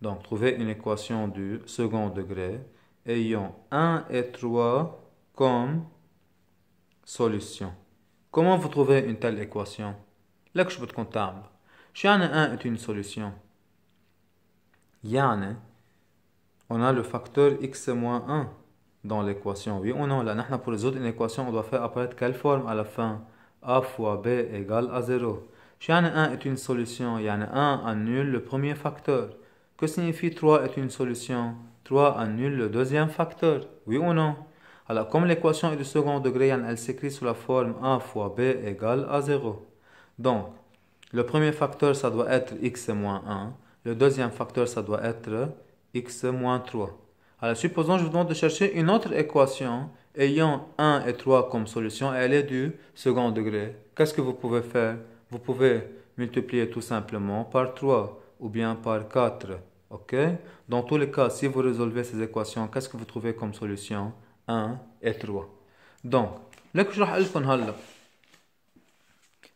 Donc, trouver une équation du second degré ayant 1 et 3 comme solution. Comment vous trouvez une telle équation Là que je peux comptable. 1 est une solution. Yann, on a le facteur x moins 1 dans l'équation. Oui ou non Là, pour résoudre une équation, on doit faire apparaître quelle forme à la fin A fois B égale à 0. Si 1 est une solution. a 1 annule le premier facteur. Que signifie 3 est une solution 3 annule le deuxième facteur. Oui ou non Alors, comme l'équation est du second degré, elle s'écrit sous la forme A fois B égale à 0. Donc, le premier facteur, ça doit être x moins 1. Le deuxième facteur, ça doit être x moins 3. Alors, supposons je vous demande de chercher une autre équation ayant 1 et 3 comme solution elle est du second degré. Qu'est-ce que vous pouvez faire Vous pouvez multiplier tout simplement par 3 ou bien par 4. OK Dans tous les cas, si vous résolvez ces équations, qu'est-ce que vous trouvez comme solution 1 et 3. Donc,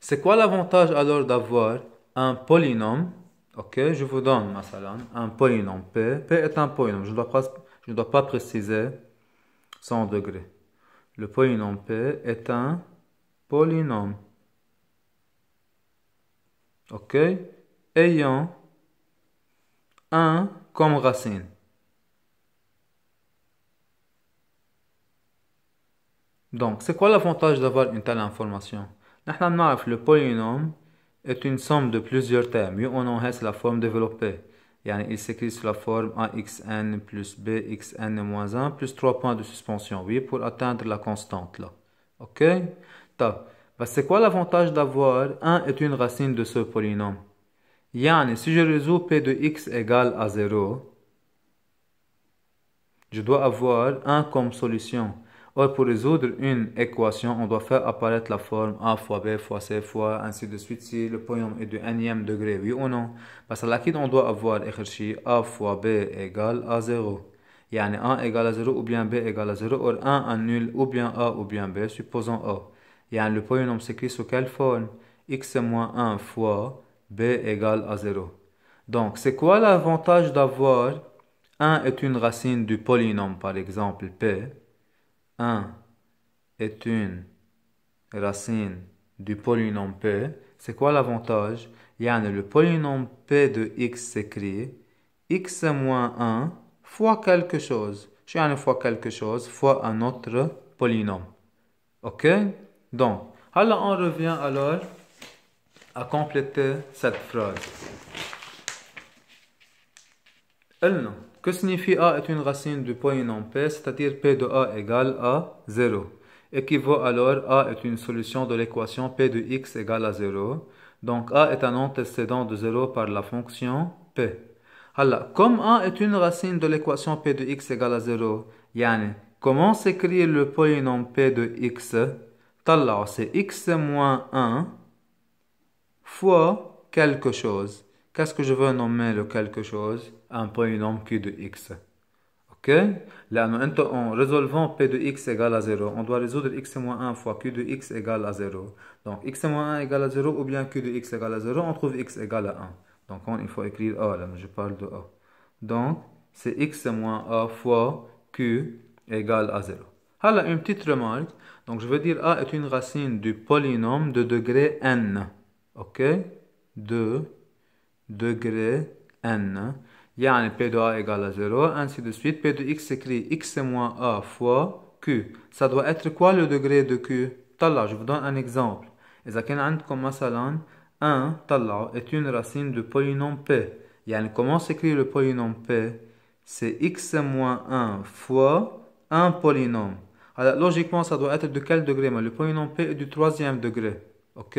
c'est quoi l'avantage alors d'avoir un polynôme OK, je vous donne, un polynôme P. P est un polynôme. Je dois je ne dois pas préciser 100 degrés. Le polynôme P est un polynôme. OK Ayant 1 comme racine. Donc, c'est quoi l'avantage d'avoir une telle information le polynôme est une somme de plusieurs termes. on en la forme développée il s'écrit sous la forme AXN plus BXN moins 1 plus 3 points de suspension, oui, pour atteindre la constante là. OK bah, c'est quoi l'avantage d'avoir 1 est une racine de ce polynôme yani si je résous P de x égale à 0, je dois avoir 1 comme solution. Or, pour résoudre une équation, on doit faire apparaître la forme a fois b fois c fois ainsi de suite si le polynôme est du nème degré, oui ou non Parce à laquelle on doit avoir écrit a fois b égale à 0. Yani a égale à 0 ou bien b égale à 0, or 1 annule ou bien a ou bien b, supposons a. a le polynôme s'écrit sous quelle forme x moins 1 fois b égale à 0. Donc, c'est quoi l'avantage d'avoir 1 est une racine du polynôme, par exemple p 1 est une racine du polynôme P, c'est quoi l'avantage le polynôme P de x s'écrit x moins 1 fois quelque chose. une fois quelque chose fois un autre polynôme. Ok Donc, alors on revient alors à compléter cette phrase. Elle non. Que signifie A est une racine du polynôme P, c'est-à-dire P de A égale à 0 équivaut alors A est une solution de l'équation P de x égale à 0. Donc A est un antécédent de 0 par la fonction P. Alors, comme A est une racine de l'équation P de x égale à 0, yann, comment s'écrire le polynôme P de x c'est x moins 1 fois quelque chose. Qu'est-ce que je veux nommer le quelque chose un polynôme Q de x. OK En résolvant P de x égale à 0, on doit résoudre x moins 1 fois Q de x égale à 0. Donc x moins 1 égale à 0 ou bien Q de x égale à 0, on trouve x égale à 1. Donc il faut écrire A là, mais je parle de A. Donc c'est x moins A fois Q égale à 0. Voilà une petite remarque. Donc je veux dire A est une racine du polynôme de degré n. OK De degré n يعني p de a égale à 0, ainsi de suite. p de x écrit X moins A fois Q. Ça doit être quoi le degré de Q je vous donne un exemple. إذا كان عندكم 1 طلع est une racine du polynôme P. يعني comment s'écrit le polynôme P C'est X moins 1 fois un polynôme. Alors logiquement, ça doit être de quel degré Mais le polynôme P est du troisième degré. OK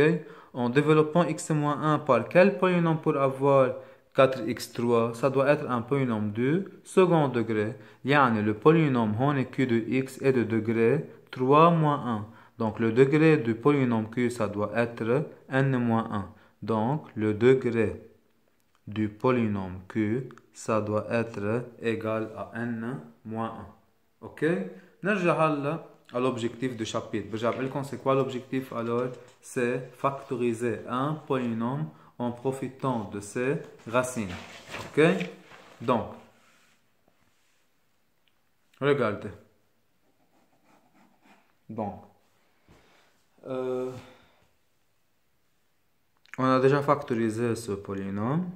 En développant X moins 1 par quel polynôme pour avoir 4x3, ça doit être un polynôme de second degré. Yani le polynôme on est q de x est de degré 3 moins 1. Donc le degré du polynôme q, ça doit être n 1. Donc le degré du polynôme q, ça doit être égal à n moins 1. OK نرجع à l'objectif du chapitre. c'est quoi l'objectif Alors, c'est factoriser un polynôme en profitant de ces racines. Ok Donc, regardez. Donc, euh, on a déjà factorisé ce polynôme.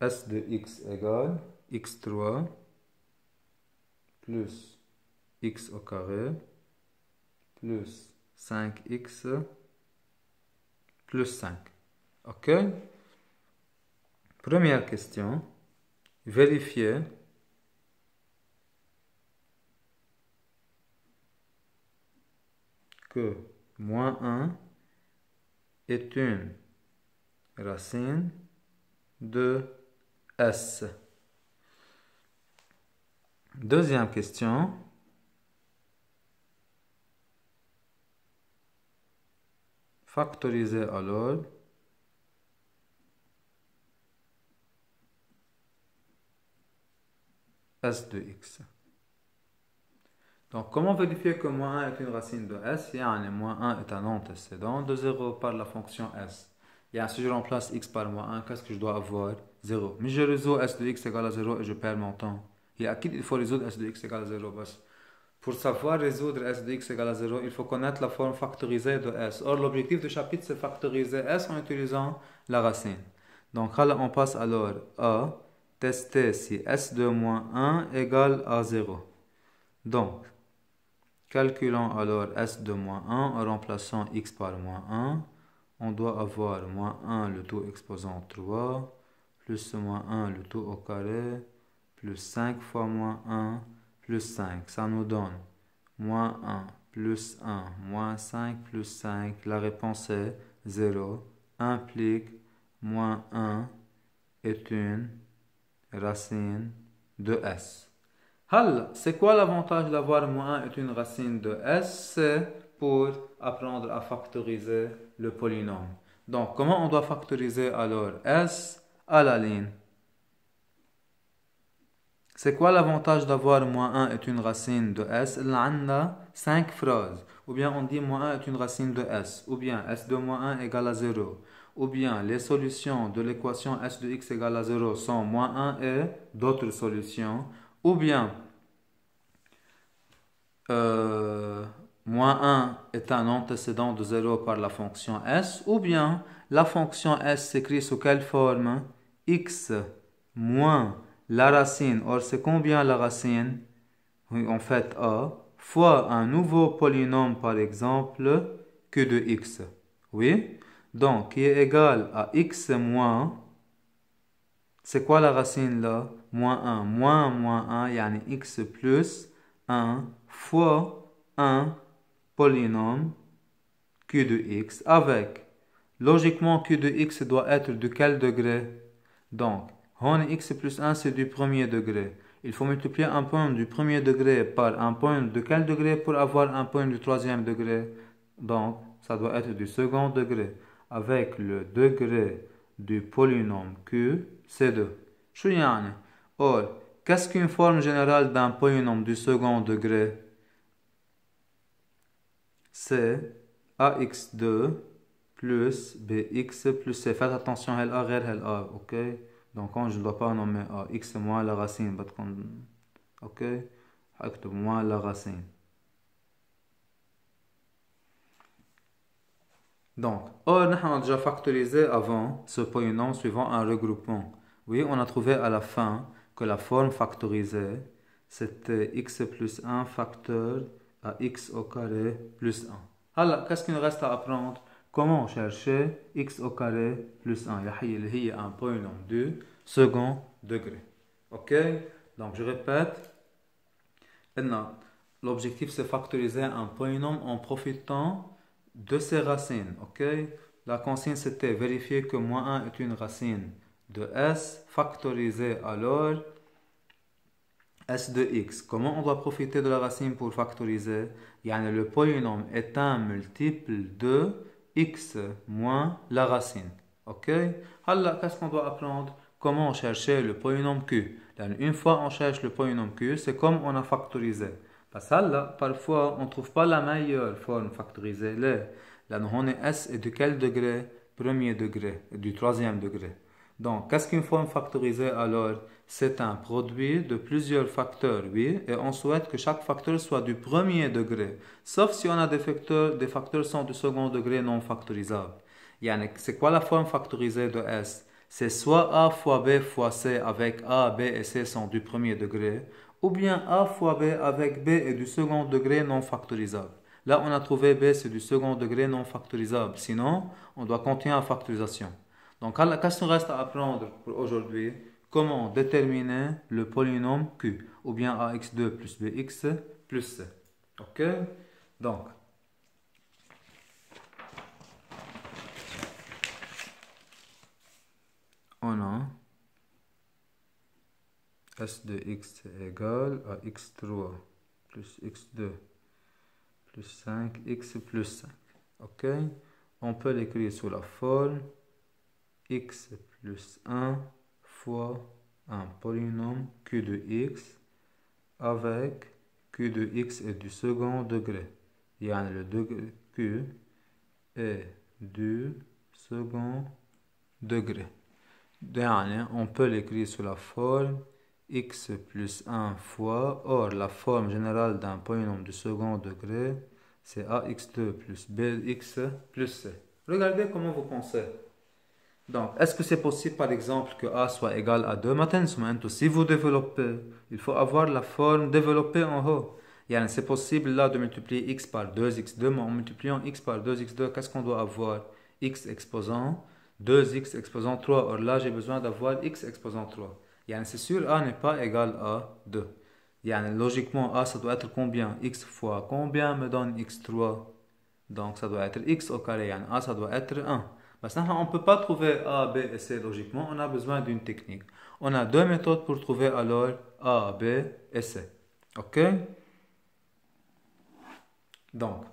S de x égale x3 plus x au carré plus 5x plus 5. OK Première question. Vérifier que moins 1 est une racine de S. Deuxième question. Factoriser alors s de x. Donc, comment vérifier que moins 1 est une racine de s un moins 1 est un antécédent de 0 par la fonction s. Et si je remplace x par moins 1, qu'est-ce que je dois avoir 0. Mais je résous s de x égale à 0 et je perds mon temps. Et à qui il faut résoudre s de x égale à 0 Pour savoir résoudre s de x égale à 0, il faut connaître la forme factorisée de s. Or, l'objectif du chapitre, c'est factoriser s en utilisant la racine. Donc, on passe alors à tester si S2-1 égale à 0. Donc, calculons alors S2-1 en remplaçant x par moins 1. On doit avoir moins 1 le tout exposant 3, plus moins 1 le tout au carré, plus 5 fois moins 1, plus 5. Ça nous donne moins 1 plus 1, moins 5 plus 5. La réponse est 0 implique moins 1 est une racine de S. c'est quoi l'avantage d'avoir moins 1 est une racine de S C'est pour apprendre à factoriser le polynôme. Donc, comment on doit factoriser alors S à la ligne c'est quoi l'avantage d'avoir moins 1 est une racine de S On a 5 phrases. Ou bien on dit moins 1 est une racine de S. Ou bien S de moins 1 égale à 0 ou bien les solutions de l'équation S de x égale à 0 sont moins 1 et d'autres solutions, ou bien euh, moins 1 est un antécédent de 0 par la fonction s, ou bien la fonction s s'écrit sous quelle forme x moins la racine, or c'est combien la racine En fait a, fois un nouveau polynôme par exemple, Q de x. Oui donc, qui est égal à x moins... C'est quoi la racine là Moins 1. Moins moins 1, il y a x plus 1 fois un polynôme q de x avec... Logiquement, q de x doit être de quel degré Donc, on x plus 1, c'est du premier degré. Il faut multiplier un point du premier degré par un point de quel degré pour avoir un point du troisième degré Donc, ça doit être du second degré avec le degré du polynôme Q, c'est 2 Or, qu'est-ce qu'une forme générale d'un polynôme du second degré C'est AX2 plus BX plus C. Faites attention, elle A, elle A, ok Donc, je ne dois pas nommer ax X moins la racine, ok Act moins la racine Donc, or, oh, nous avons déjà factorisé avant ce polynôme suivant un regroupement. Oui, on a trouvé à la fin que la forme factorisée, c'était x plus 1 facteur à x au carré plus 1. Alors, qu'est-ce qu'il nous reste à apprendre Comment chercher x au carré plus 1 Il y a un polynôme du second degré. OK Donc, je répète. L'objectif, c'est factoriser un polynôme en profitant de ses racines. ok La consigne c'était vérifier que moins 1 est une racine de S, factoriser alors S de X. Comment on doit profiter de la racine pour factoriser yani Le polynôme est un multiple de X moins la racine. Ok Alors, qu'est-ce qu'on doit apprendre Comment chercher le polynôme Q Une fois on cherche le polynôme Q, c'est comme on a factorisé. À ça, parfois on ne trouve pas la meilleure forme factorisée. Là, la avons S est de quel degré Premier degré, du troisième degré. Donc, qu'est-ce qu'une forme factorisée alors C'est un produit de plusieurs facteurs, oui, et on souhaite que chaque facteur soit du premier degré, sauf si on a des facteurs, des facteurs sont du second degré non factorisables. C'est quoi la forme factorisée de S C'est soit A fois B fois C avec A, B et C sont du premier degré, ou bien A fois B avec B est du second degré non factorisable. Là, on a trouvé B, c'est du second degré non factorisable. Sinon, on doit continuer à factorisation. Donc, la question reste à apprendre pour aujourd'hui. Comment déterminer le polynôme Q ou bien AX2 plus BX plus C. OK Donc, on a... S de x égal à x3 plus x2 plus 5, x plus 5. OK On peut l'écrire sous la forme x plus 1 fois un polynôme q de x avec q de x est du second degré. Il y a le degré q est du second degré. Dernier, on peut l'écrire sous la forme x plus 1 fois. Or, la forme générale d'un polynôme du second degré, c'est ax2 plus bx plus c. Regardez comment vous pensez. Donc, est-ce que c'est possible, par exemple, que a soit égal à 2 Si vous développez, il faut avoir la forme développée en haut. C'est possible, là, de multiplier x par 2x2, mais en multipliant x par 2x2, qu'est-ce qu'on doit avoir x exposant 2x exposant 3. Or là, j'ai besoin d'avoir x exposant 3 c'est sûr A n'est pas égal à 2. يعني logiquement A ça doit être combien X fois combien me donne X3 Donc ça doit être X au carré. A ça doit être 1. Parce on ne peut pas trouver A, B et C logiquement. On a besoin d'une technique. On a deux méthodes pour trouver alors A, B et C. OK Donc,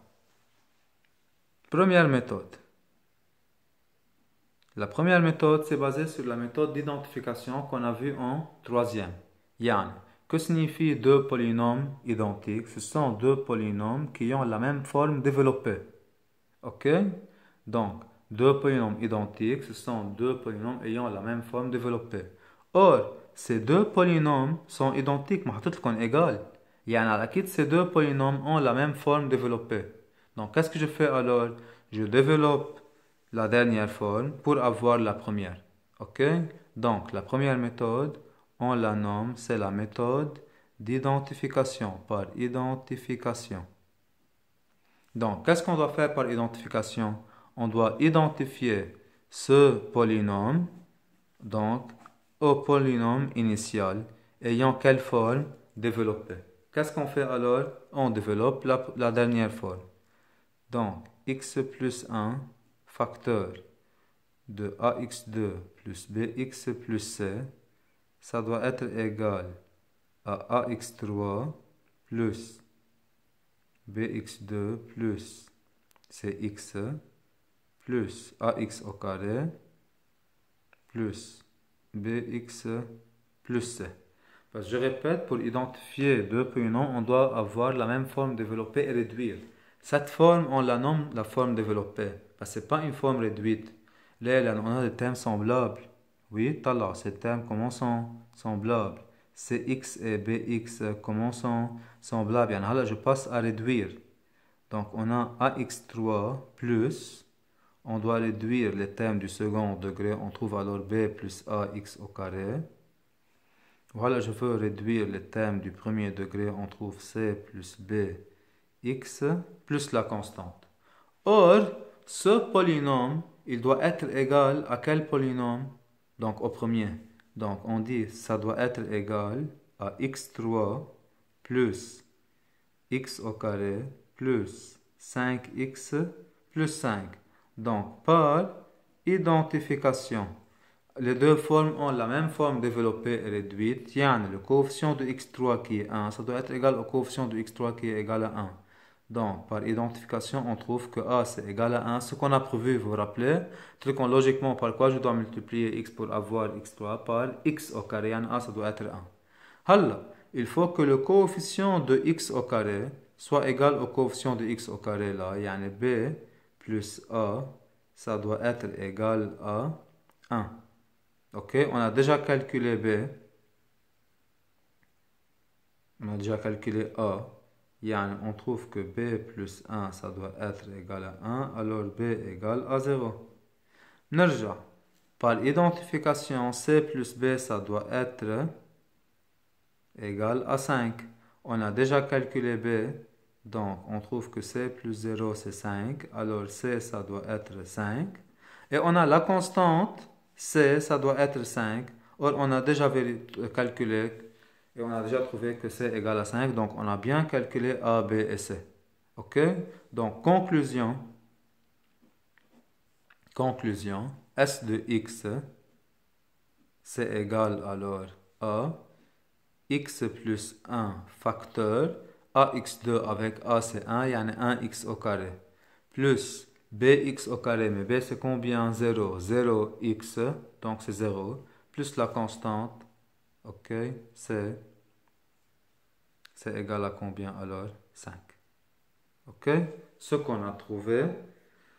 première méthode. La première méthode c'est basée sur la méthode d'identification qu'on a vue en troisième. Yann, que signifie deux polynômes identiques Ce sont deux polynômes qui ont la même forme développée. Ok Donc, deux polynômes identiques, ce sont deux polynômes ayant la même forme développée. Or, ces deux polynômes sont identiques, mais qu'on égal. à la quitte, ces deux polynômes ont la même forme développée. Donc, qu'est-ce que je fais alors Je développe la dernière forme pour avoir la première. OK Donc, la première méthode, on la nomme, c'est la méthode d'identification par identification. Donc, qu'est-ce qu'on doit faire par identification On doit identifier ce polynôme, donc au polynôme initial, ayant quelle forme développée. Qu'est-ce qu'on fait alors On développe la, la dernière forme. Donc, x plus 1 facteur de ax2 plus bx plus c, ça doit être égal à ax3 plus bx2 plus cx plus ax au carré plus bx plus c. Parce que je répète, pour identifier deux prénoms, on doit avoir la même forme développée et réduire. Cette forme, on la nomme la forme développée. Parce que c'est pas une forme réduite. Là, on a des termes semblables. Oui, Tala, ces thèmes comment sont semblables. CX et BX comment sont semblables. alors, je passe à réduire. Donc, on a AX3 plus, on doit réduire les termes du second degré. On trouve alors B plus AX au carré. Voilà, je veux réduire les termes du premier degré. On trouve C plus Bx plus la constante. Or, ce polynôme, il doit être égal à quel polynôme Donc au premier. Donc on dit ça doit être égal à x3 plus x au carré plus 5x plus 5. Donc par identification, les deux formes ont la même forme développée et réduite. Yani, le coefficient de x3 qui est 1, ça doit être égal au coefficient de x3 qui est égal à 1. Donc, par identification, on trouve que A, c'est égal à 1. Ce qu'on a prévu, vous vous rappelez, qu'on logiquement par quoi je dois multiplier x pour avoir x3 par x au carré, en A, ça doit être 1. Alors, il faut que le coefficient de x au carré soit égal au coefficient de x au carré, là, a B plus A, ça doit être égal à 1. OK, on a déjà calculé B. On a déjà calculé A on trouve que b plus 1, ça doit être égal à 1, alors b égal à 0. Nerja. Par l'identification, c plus b, ça doit être égal à 5. On a déjà calculé b, donc on trouve que c plus 0, c'est 5, alors c, ça doit être 5. Et on a la constante, c, ça doit être 5. Or, on a déjà calculé et on a déjà trouvé que c'est égal à 5. Donc, on a bien calculé A, B et C. OK Donc, conclusion. Conclusion. S de X, c'est égal alors à X plus 1 facteur. AX2 avec A, c'est 1. Il y en a 1X au carré. Plus bx au carré, mais b c'est combien 0, 0x, donc c'est 0, plus la constante Ok, c'est c'est égal à combien alors 5. Ok Ce qu'on a trouvé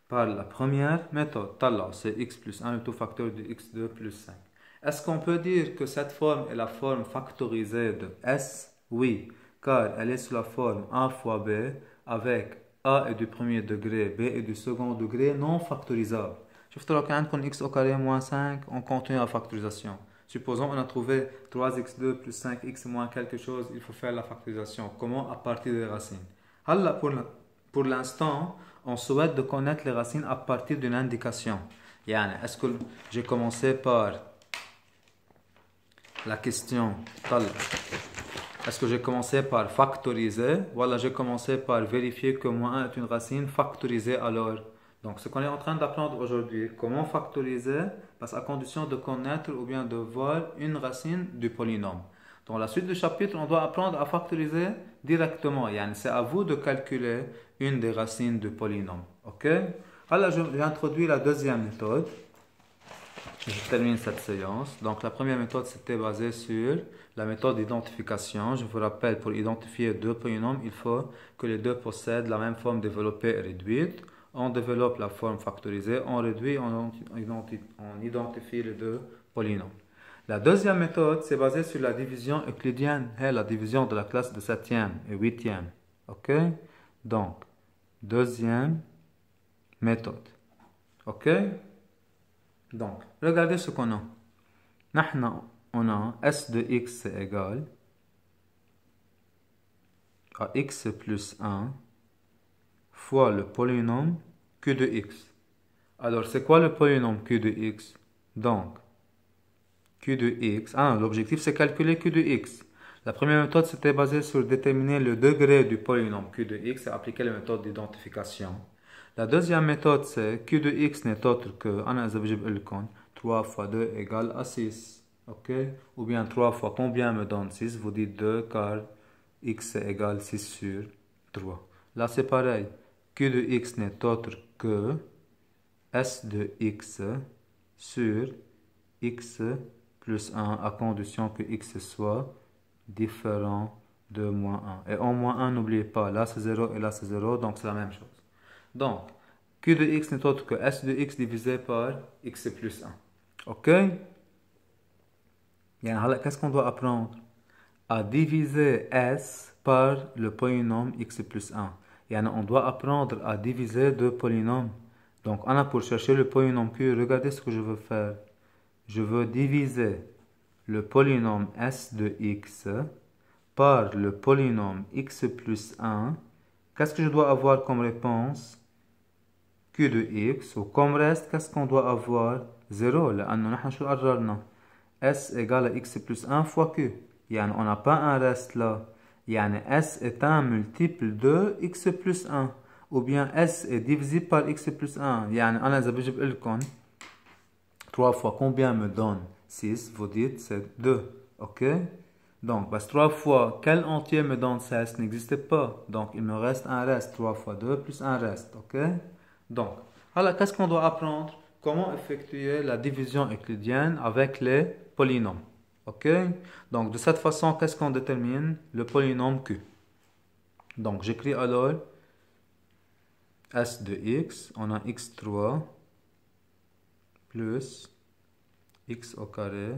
par la première méthode, c'est x plus 1 le tout facteur de x2 plus 5. Est-ce qu'on peut dire que cette forme est la forme factorisée de S Oui, car elle est sous la forme A fois B avec A est du premier degré, B est du second degré non factorisable. Je لو qu'on x au carré moins 5 on continue la factorisation Supposons on a trouvé 3x2 plus 5x moins quelque chose, il faut faire la factorisation. Comment À partir des racines. Alors pour l'instant, on souhaite de connaître les racines à partir d'une indication. Est-ce que j'ai commencé par la question Est-ce que j'ai commencé par factoriser Voilà, j'ai commencé par vérifier que moins 1 est une racine factorisée alors donc, ce qu'on est en train d'apprendre aujourd'hui, comment factoriser, passe à condition de connaître ou bien de voir une racine du polynôme. Dans la suite du chapitre, on doit apprendre à factoriser directement. C'est à vous de calculer une des racines du polynôme. Ok Alors, j'ai introduit la deuxième méthode. Je termine cette séance. Donc, la première méthode, c'était basée sur la méthode d'identification. Je vous rappelle, pour identifier deux polynômes, il faut que les deux possèdent la même forme développée et réduite on développe la forme factorisée, on réduit, on, identifie les deux polynômes. La deuxième méthode, c'est basée sur la division euclidienne, et la division de la classe de septième et huitième. e OK Donc, deuxième méthode. OK Donc, regardez ce qu'on a. on a S de x égale à x plus 1 le polynôme Q de x. Alors, c'est quoi le polynôme Q de x Donc, Q de x. Ah, l'objectif, c'est calculer Q de x. La première méthode, c'était basée sur déterminer le degré du polynôme Q de x et appliquer la méthode d'identification. La deuxième méthode, c'est Q de x n'est autre que 3 ah fois 2 égale à 6. OK Ou bien 3 fois combien me donne 6 Vous dites 2 car x égale 6 sur 3. Là, c'est pareil. Q de x n'est autre que S de x sur x plus 1 à condition que x soit différent de moins 1. Et en moins 1, n'oubliez pas, là c'est 0 et là c'est 0, donc c'est la même chose. Donc, Q de x n'est autre que S de x divisé par x plus 1. OK Qu'est-ce qu'on doit apprendre À diviser S par le polynôme x plus 1 on doit apprendre à diviser deux polynômes. Donc, on a pour chercher le polynôme Q, regardez ce que je veux faire. Je veux diviser le polynôme S de X par le polynôme X plus 1. Qu'est-ce que je dois avoir comme réponse Q de X. Ou comme reste, qu'est-ce qu'on doit avoir 0. S égale à X plus 1 fois Q. on n'a pas un reste là. يعني S est un multiple de X plus 1 ou bien S est divisible par X plus 1 3 fois combien me donne 6 vous dites c'est 2 ok donc 3 fois quel entier me donne 16 n'existe pas donc il me reste un reste 3 fois 2 plus un reste ok donc alors qu'est-ce qu'on doit apprendre comment effectuer la division euclidienne avec les polynômes OK Donc, de cette façon, qu'est-ce qu'on détermine Le polynôme Q. Donc, j'écris alors S de x, on a x3 plus x au carré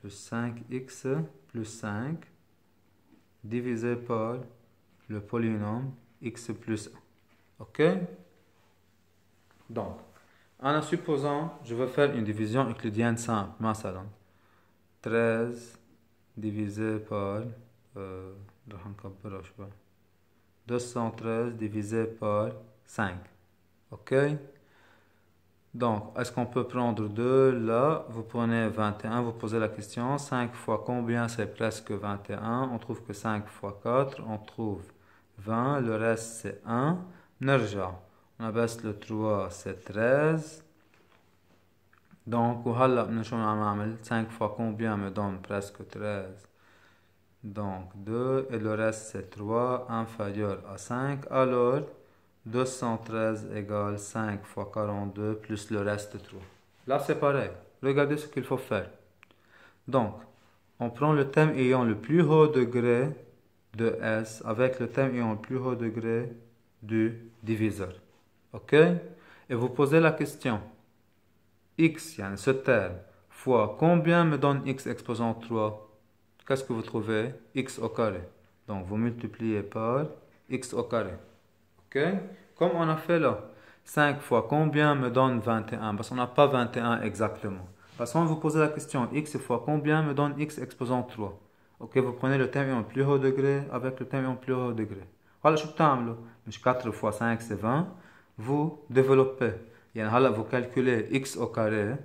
plus 5x plus 5 divisé par le polynôme x plus 1. OK Donc, en supposant, je veux faire une division euclidienne simple, salon. 13 divisé par, 213 euh, divisé par 5. OK Donc, est-ce qu'on peut prendre 2 là Vous prenez 21, vous posez la question. 5 fois combien C'est presque 21. On trouve que 5 fois 4, on trouve 20. Le reste, c'est 1. Nerja. On abaisse le 3, c'est 13. Donc, 5 fois combien me donne presque 13. Donc 2 et le reste c'est 3 inférieur à 5. Alors 213 égale 5 fois 42 plus le reste 3. Là c'est pareil. Regardez ce qu'il faut faire. Donc on prend le thème ayant le plus haut degré de S avec le thème ayant le plus haut degré du diviseur. Ok Et vous posez la question x, yani ce terme, fois combien me donne x exposant 3 Qu'est-ce que vous trouvez x au carré. Donc vous multipliez par x au carré. OK Comme on a fait là, 5 fois combien me donne 21 Parce qu'on n'a pas 21 exactement. Parce qu'on vous pose la question, x fois combien me donne x exposant 3 OK, vous prenez le terme en plus haut degré avec le terme en plus haut degré. Voilà, je suis 4 fois 5, c'est 20. Vous développez vous calculez x au carré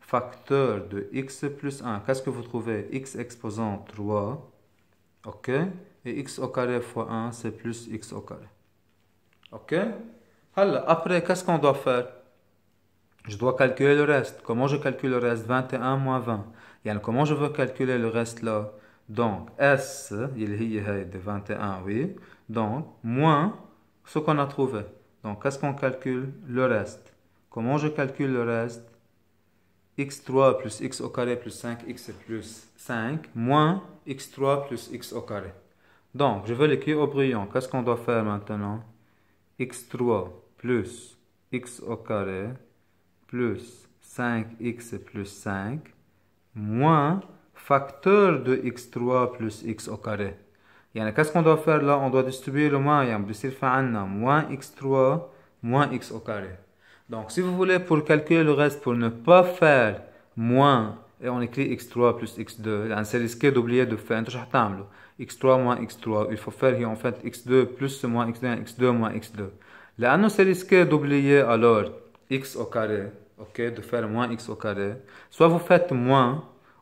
facteur de x plus 1. Qu'est-ce que vous trouvez x exposant 3. OK Et x au carré fois 1, c'est plus x au carré. OK hala, Après, qu'est-ce qu'on doit faire Je dois calculer le reste. Comment je calcule le reste 21 moins 20. comment je veux calculer le reste là donc, S, il y a 21, oui. Donc, moins ce qu'on a trouvé. Donc, qu'est-ce qu'on calcule Le reste. Comment je calcule le reste x3 plus x au carré plus 5x plus 5 moins x3 plus x au carré. Donc, je vais l'écrire au brillant. Qu'est-ce qu'on doit faire maintenant x3 plus x au carré plus 5x plus 5 moins facteur de x3 plus x au carré. يعني qu'est-ce qu'on doit faire là on doit distribuer le moyen il في عنا moins x3 moins x 2 donc si vous voulez pour calculer le reste pour ne pas faire moins et on écrit x3 plus x2 c'est risqué d'oublier de faire x3 moins x3 il faut faire en fait x2 plus moins x1 x2 moins x2 Là, c'est risqué d'oublier alors x 2 ok de faire moins x 2 soit vous faites moins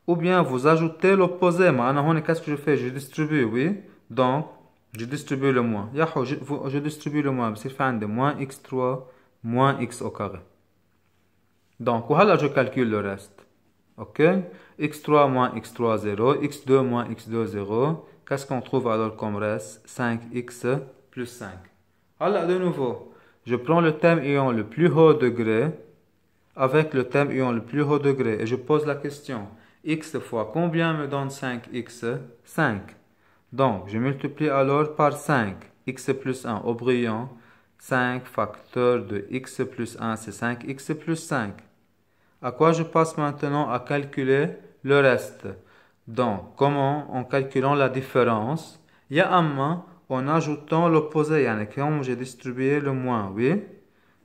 ou bien vous ajoutez l'opposé. Maintenant, qu'est-ce que je fais Je distribue, oui. Donc, je distribue le moins. Je, distribue le moins. C'est fin de moins x3 moins x au carré. Donc, voilà, je calcule le reste. OK x3 moins x3, 0. x2 moins x2, 0. Qu'est-ce qu'on trouve alors comme reste 5x plus 5. Alors, de nouveau, je prends le thème ayant le plus haut degré avec le thème ayant le plus haut degré et je pose la question. x fois combien me donne 5x 5 donc, je multiplie alors par 5, x plus 1 au brillant. 5 facteur de x plus 1, c'est 5x plus 5. À quoi je passe maintenant à calculer le reste Donc, comment En calculant la différence. Il y a un moins, en ajoutant l'opposé, il y yani comme j'ai distribué le moins, oui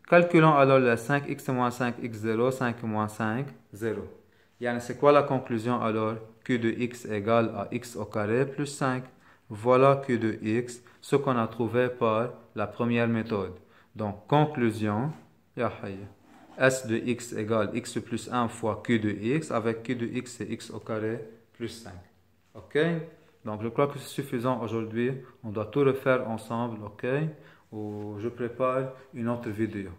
Calculons alors le 5x moins 5, x0, 5 moins 5, 0. Yani c'est quoi la conclusion alors Q de x égale à x au carré plus 5. Voilà Q de x, ce qu'on a trouvé par la première méthode. Donc, conclusion, S de x égale x plus 1 fois Q de x, avec Q de x et x au carré plus 5. OK Donc, je crois que c'est suffisant aujourd'hui. On doit tout refaire ensemble, OK Ou je prépare une autre vidéo.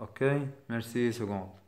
OK Merci, seconde.